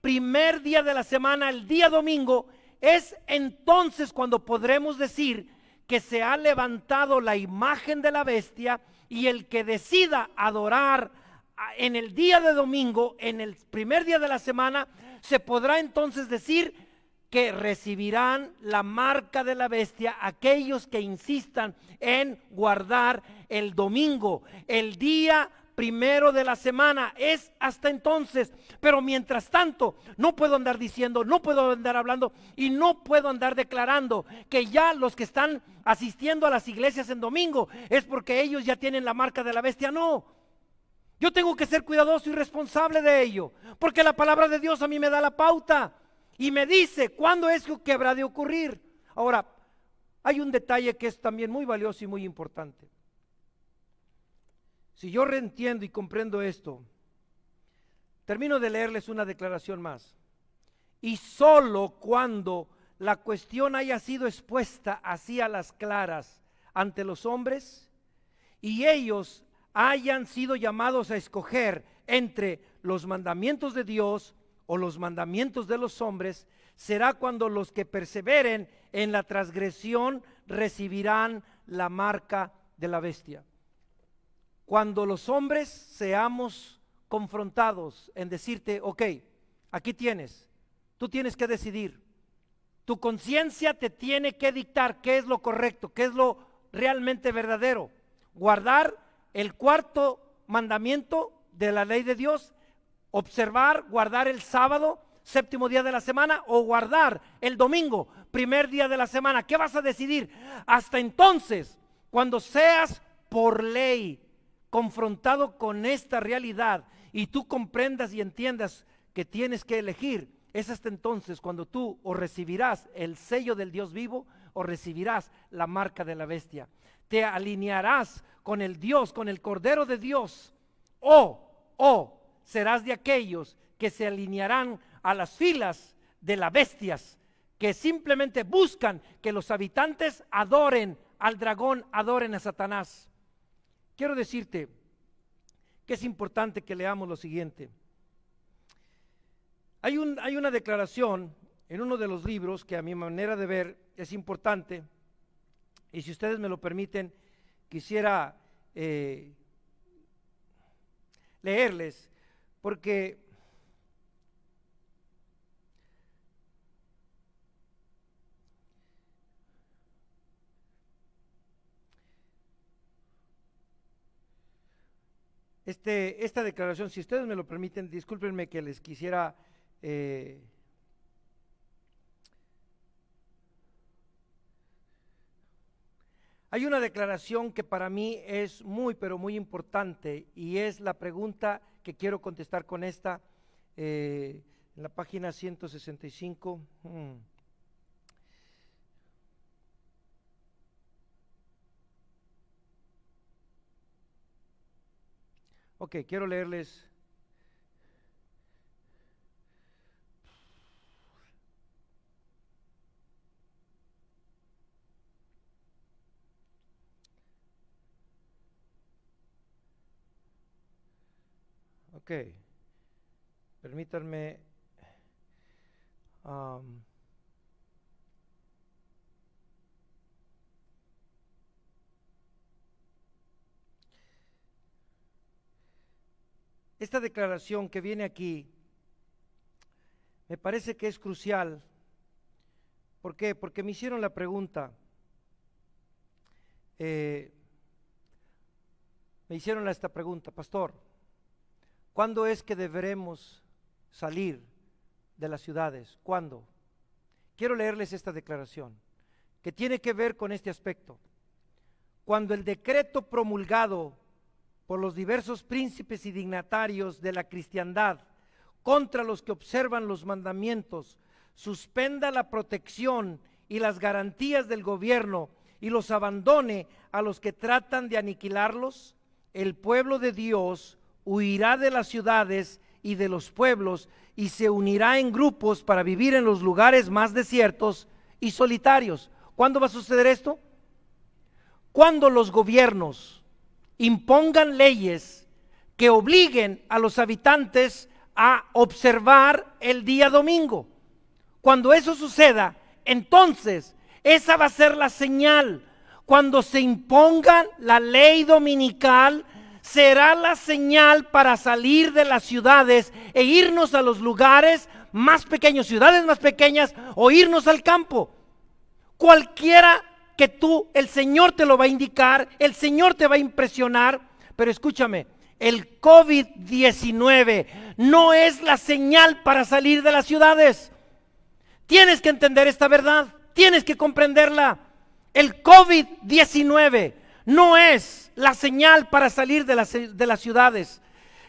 S2: primer día de la semana, el día domingo, es entonces cuando podremos decir que se ha levantado la imagen de la bestia y el que decida adorar en el día de domingo, en el primer día de la semana, se podrá entonces decir que recibirán la marca de la bestia aquellos que insistan en guardar el domingo, el día primero de la semana, es hasta entonces. Pero mientras tanto, no puedo andar diciendo, no puedo andar hablando y no puedo andar declarando que ya los que están asistiendo a las iglesias en domingo es porque ellos ya tienen la marca de la bestia. No, yo tengo que ser cuidadoso y responsable de ello, porque la palabra de Dios a mí me da la pauta y me dice cuándo es que habrá de ocurrir. Ahora, hay un detalle que es también muy valioso y muy importante. Si yo reentiendo y comprendo esto, termino de leerles una declaración más. Y solo cuando la cuestión haya sido expuesta así a las claras ante los hombres y ellos hayan sido llamados a escoger entre los mandamientos de Dios o los mandamientos de los hombres, será cuando los que perseveren en la transgresión recibirán la marca de la bestia. Cuando los hombres seamos confrontados en decirte, ok, aquí tienes, tú tienes que decidir, tu conciencia te tiene que dictar qué es lo correcto, qué es lo realmente verdadero. Guardar el cuarto mandamiento de la ley de Dios, observar, guardar el sábado, séptimo día de la semana, o guardar el domingo, primer día de la semana. ¿Qué vas a decidir? Hasta entonces, cuando seas por ley confrontado con esta realidad y tú comprendas y entiendas que tienes que elegir, es hasta entonces cuando tú o recibirás el sello del Dios vivo o recibirás la marca de la bestia. Te alinearás con el Dios, con el Cordero de Dios, o, o serás de aquellos que se alinearán a las filas de las bestias, que simplemente buscan que los habitantes adoren al dragón, adoren a Satanás. Quiero decirte que es importante que leamos lo siguiente. Hay, un, hay una declaración en uno de los libros que a mi manera de ver es importante y si ustedes me lo permiten quisiera eh, leerles porque este, esta declaración, si ustedes me lo permiten, discúlpenme que les quisiera eh, Hay una declaración que para mí es muy, pero muy importante y es la pregunta que quiero contestar con esta, eh, en la página 165. Ok, quiero leerles Ok, permítanme um, esta declaración que viene aquí me parece que es crucial. ¿Por qué? Porque me hicieron la pregunta, eh, me hicieron esta pregunta, pastor, ¿cuándo es que deberemos salir de las ciudades? ¿Cuándo? Quiero leerles esta declaración, que tiene que ver con este aspecto. Cuando el decreto promulgado por los diversos príncipes y dignatarios de la cristiandad contra los que observan los mandamientos, suspenda la protección y las garantías del gobierno y los abandone a los que tratan de aniquilarlos, el pueblo de Dios huirá de las ciudades y de los pueblos y se unirá en grupos para vivir en los lugares más desiertos y solitarios. ¿Cuándo va a suceder esto? Cuando los gobiernos, impongan leyes que obliguen a los habitantes a observar el día domingo. Cuando eso suceda, entonces esa va a ser la señal. Cuando se imponga la ley dominical, será la señal para salir de las ciudades e irnos a los lugares más pequeños, ciudades más pequeñas o irnos al campo. Cualquiera que tú, el Señor te lo va a indicar, el Señor te va a impresionar, pero escúchame, el COVID-19 no es la señal para salir de las ciudades. Tienes que entender esta verdad, tienes que comprenderla. El COVID-19 no es la señal para salir de las, de las ciudades.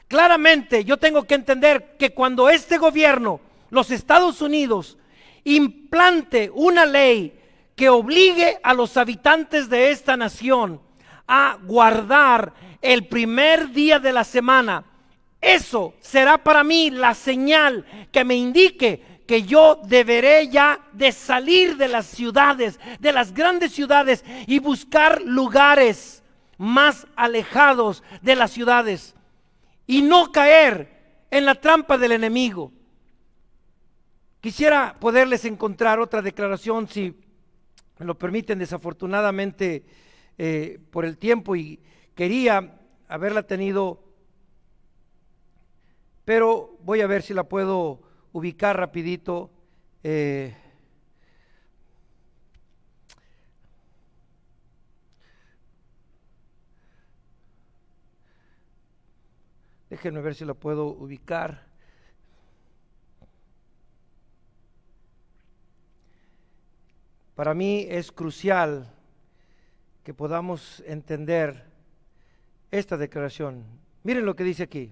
S2: Claramente yo tengo que entender que cuando este gobierno, los Estados Unidos, implante una ley que obligue a los habitantes de esta nación a guardar el primer día de la semana. Eso será para mí la señal que me indique que yo deberé ya de salir de las ciudades, de las grandes ciudades y buscar lugares más alejados de las ciudades y no caer en la trampa del enemigo. Quisiera poderles encontrar otra declaración si me lo permiten desafortunadamente eh, por el tiempo y quería haberla tenido, pero voy a ver si la puedo ubicar rapidito. Eh, déjenme ver si la puedo ubicar. Para mí es crucial que podamos entender esta declaración. Miren lo que dice aquí.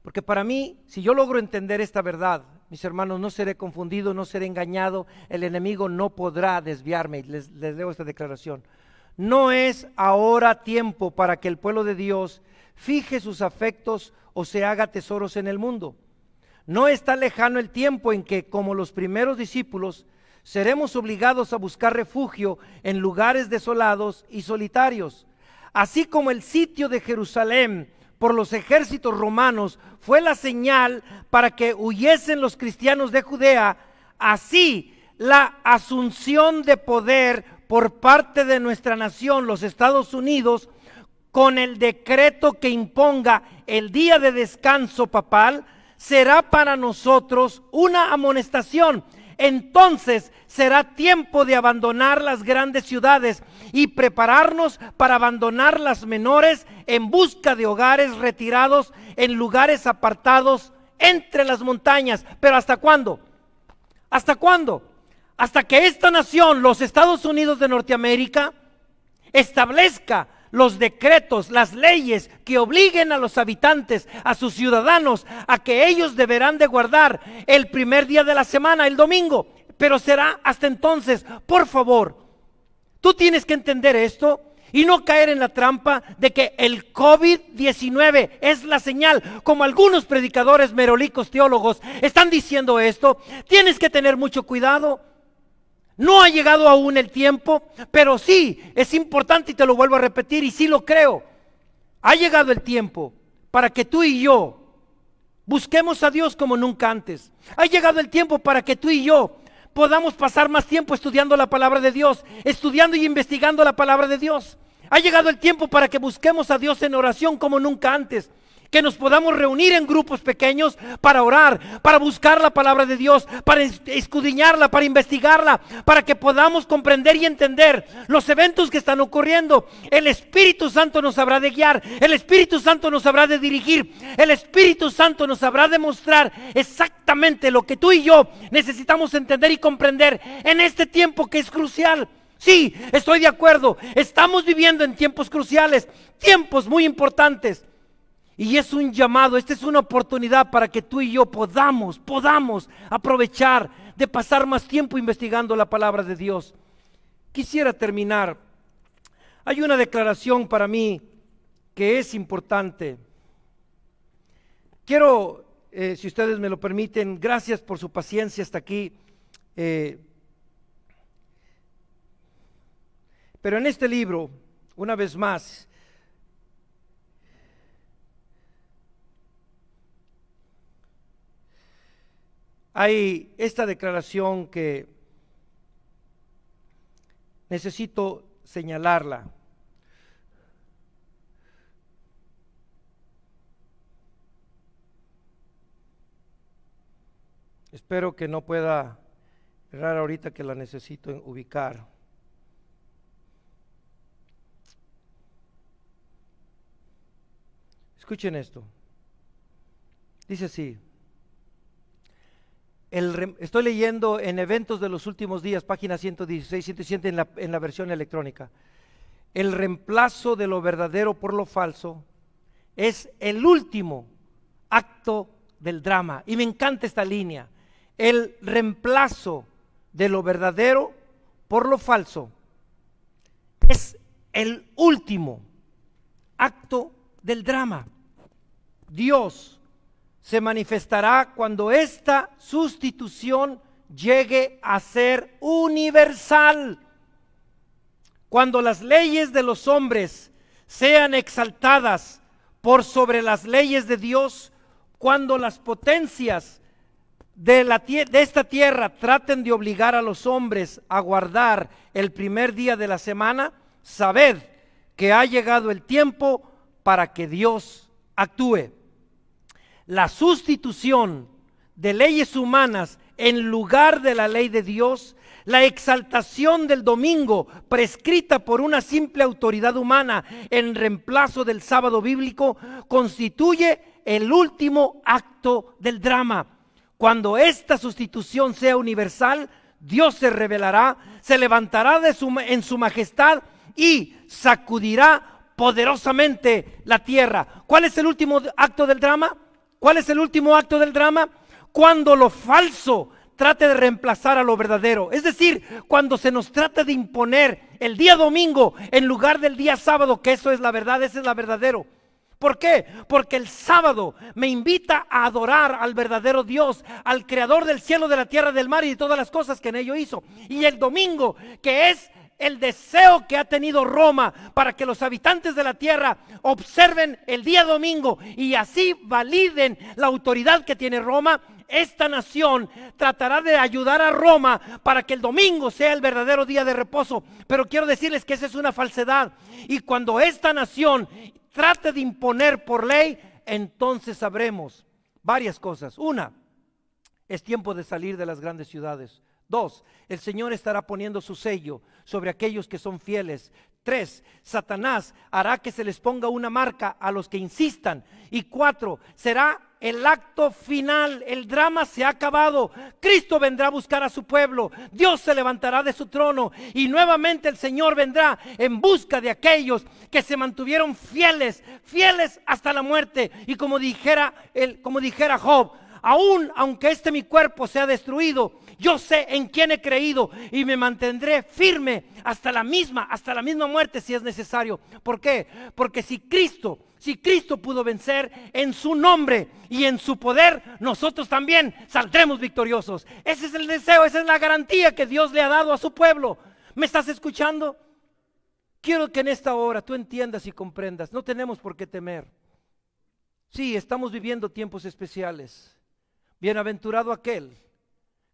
S2: Porque para mí, si yo logro entender esta verdad, mis hermanos, no seré confundido, no seré engañado, el enemigo no podrá desviarme. Les, les leo esta declaración. No es ahora tiempo para que el pueblo de Dios fije sus afectos o se haga tesoros en el mundo. No está lejano el tiempo en que, como los primeros discípulos, seremos obligados a buscar refugio en lugares desolados y solitarios. Así como el sitio de Jerusalén por los ejércitos romanos fue la señal para que huyesen los cristianos de Judea, así la asunción de poder por parte de nuestra nación, los Estados Unidos, con el decreto que imponga el día de descanso papal, será para nosotros una amonestación entonces será tiempo de abandonar las grandes ciudades y prepararnos para abandonar las menores en busca de hogares retirados en lugares apartados entre las montañas. Pero ¿hasta cuándo? ¿Hasta cuándo? Hasta que esta nación, los Estados Unidos de Norteamérica, establezca los decretos, las leyes que obliguen a los habitantes, a sus ciudadanos, a que ellos deberán de guardar el primer día de la semana, el domingo. Pero será hasta entonces, por favor, tú tienes que entender esto y no caer en la trampa de que el COVID-19 es la señal, como algunos predicadores merolicos teólogos están diciendo esto. Tienes que tener mucho cuidado. No ha llegado aún el tiempo, pero sí, es importante y te lo vuelvo a repetir y sí lo creo. Ha llegado el tiempo para que tú y yo busquemos a Dios como nunca antes. Ha llegado el tiempo para que tú y yo podamos pasar más tiempo estudiando la palabra de Dios, estudiando y investigando la palabra de Dios. Ha llegado el tiempo para que busquemos a Dios en oración como nunca antes que nos podamos reunir en grupos pequeños para orar, para buscar la palabra de Dios, para escudriñarla, para investigarla, para que podamos comprender y entender los eventos que están ocurriendo. El Espíritu Santo nos habrá de guiar, el Espíritu Santo nos habrá de dirigir, el Espíritu Santo nos habrá de mostrar exactamente lo que tú y yo necesitamos entender y comprender en este tiempo que es crucial. Sí, estoy de acuerdo. Estamos viviendo en tiempos cruciales, tiempos muy importantes. Y es un llamado, esta es una oportunidad para que tú y yo podamos, podamos aprovechar de pasar más tiempo investigando la palabra de Dios. Quisiera terminar. Hay una declaración para mí que es importante. Quiero, eh, si ustedes me lo permiten, gracias por su paciencia hasta aquí. Eh, pero en este libro, una vez más, Hay esta declaración que necesito señalarla. Espero que no pueda errar ahorita que la necesito ubicar. Escuchen esto. Dice así estoy leyendo en Eventos de los Últimos Días, página 116, 117, en la versión electrónica. El reemplazo de lo verdadero por lo falso es el último acto del drama. Y me encanta esta línea. El reemplazo de lo verdadero por lo falso es el último acto del drama. Dios se manifestará cuando esta sustitución llegue a ser universal. Cuando las leyes de los hombres sean exaltadas por sobre las leyes de Dios, cuando las potencias de, la, de, esta tierra traten de obligar a los hombres a guardar el primer día de la semana, sabed que ha llegado el tiempo para que Dios actúe la sustitución de leyes humanas en lugar de la ley de Dios, la exaltación del domingo prescrita por una simple autoridad humana en reemplazo del sábado bíblico, constituye el último acto del drama. Cuando esta sustitución sea universal, Dios se revelará, se levantará de su, en su majestad y sacudirá poderosamente la tierra. ¿Cuál es el último acto del drama? ¿Cuál es el último acto del drama? Cuando lo falso trate de reemplazar a lo verdadero. Es decir, cuando se nos trata de imponer el día domingo en lugar del día sábado, que eso es la verdad, ese es la verdadero. ¿Por qué? Porque el sábado me invita a adorar al verdadero Dios, al creador del cielo, de la tierra, del mar y de todas las cosas que en ello hizo. Y el domingo, que es el deseo que ha tenido Roma para que los habitantes de la tierra observen el día domingo y así validen la autoridad que tiene Roma, esta nación tratará de ayudar a Roma para que el domingo sea el verdadero día de reposo. Pero quiero decirles que esa es una falsedad. Y cuando esta nación trate de imponer por ley, entonces sabremos varias cosas. Una, es tiempo de salir de las grandes ciudades. Dos, el Señor estará poniendo su sello sobre aquellos que son fieles. Tres, Satanás hará que se les ponga una marca a los que insistan. Y cuatro, será el acto final, el drama se ha acabado. Cristo vendrá a buscar a su pueblo, Dios se levantará de su trono y nuevamente el Señor vendrá en busca de aquellos que se mantuvieron fieles, fieles hasta la muerte. Y como dijera, el, como dijera Job, aún aunque este mi cuerpo sea destruido, yo sé en quién he creído y me mantendré firme hasta la misma, hasta la misma muerte si es necesario. ¿Por qué? Porque si Cristo, si Cristo pudo vencer en su nombre y en su poder, nosotros también saldremos victoriosos. Ese es el deseo, esa es la garantía que Dios le ha dado a su pueblo. ¿Me estás escuchando? Quiero que en esta hora tú entiendas y comprendas. No tenemos por qué temer. Sí, estamos viviendo tiempos especiales. Bienaventurado aquel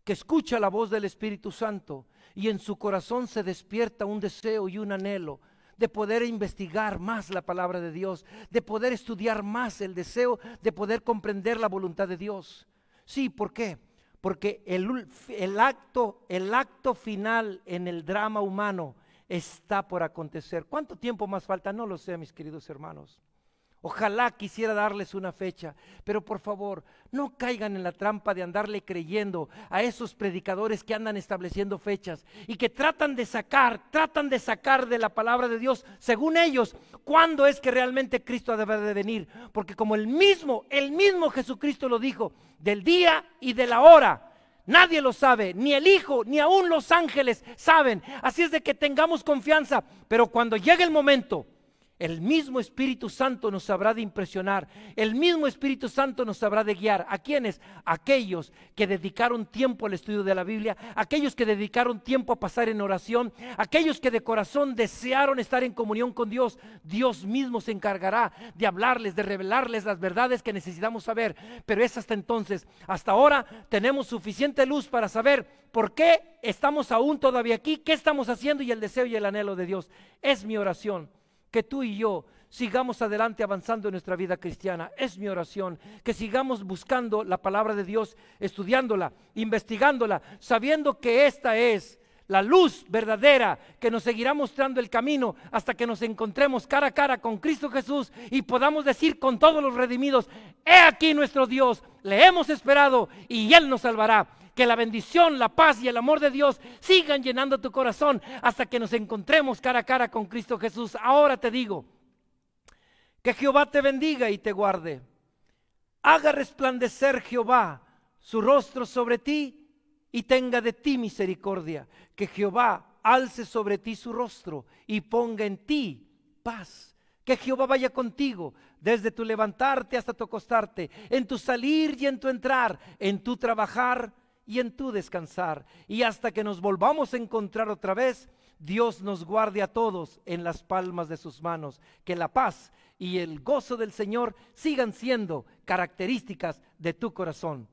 S2: que escucha la voz del Espíritu Santo y en su corazón se despierta un deseo y un anhelo de poder investigar más la palabra de Dios, de poder estudiar más el deseo, de poder comprender la voluntad de Dios. Sí, ¿por qué? Porque el, acto, el acto final en el drama humano está por acontecer. ¿Cuánto tiempo más falta? No lo sé, mis queridos hermanos. Ojalá quisiera darles una fecha, pero por favor, no caigan en la trampa de andarle creyendo a esos predicadores que andan estableciendo fechas y que tratan de sacar, tratan de sacar de la palabra de Dios, según ellos, cuándo es que realmente Cristo ha de venir. Porque como el mismo, el mismo Jesucristo lo dijo, del día y de la hora. Nadie lo sabe, ni el Hijo, ni aún los ángeles saben. Así es de que tengamos confianza, pero cuando llegue el momento, el mismo Espíritu Santo nos habrá de impresionar, el mismo Espíritu Santo nos habrá de guiar. ¿A quiénes? Aquellos que dedicaron tiempo al estudio de la Biblia, aquellos que dedicaron tiempo a pasar en oración, aquellos que de corazón desearon estar en comunión con Dios. Dios mismo se encargará de hablarles, de revelarles las verdades que necesitamos saber. Pero es hasta entonces, hasta ahora tenemos suficiente luz para saber por qué estamos aún todavía aquí, qué estamos haciendo y el deseo y el anhelo de Dios. Es mi oración que tú y yo sigamos adelante avanzando en nuestra vida cristiana. Es mi oración, que sigamos buscando la palabra de Dios, estudiándola, investigándola, sabiendo que esta es la luz verdadera que nos seguirá mostrando el camino hasta que nos encontremos cara a cara con Cristo Jesús y podamos decir con todos los redimidos, he aquí nuestro Dios, le hemos esperado y Él nos salvará que la bendición, la paz y el amor de Dios sigan llenando tu corazón hasta que nos encontremos cara a cara con Cristo Jesús. Ahora te digo, que Jehová te bendiga y te guarde. Haga resplandecer Jehová su rostro sobre ti y tenga de ti misericordia. Que Jehová alce sobre ti su rostro y ponga en ti paz. Que Jehová vaya contigo desde tu levantarte hasta tu acostarte, en tu salir y en tu entrar, en tu trabajar y en tu descansar. Y hasta que nos volvamos a encontrar otra vez, Dios nos guarde a todos en las palmas de sus manos. Que la paz y el gozo del Señor sigan siendo características de tu corazón.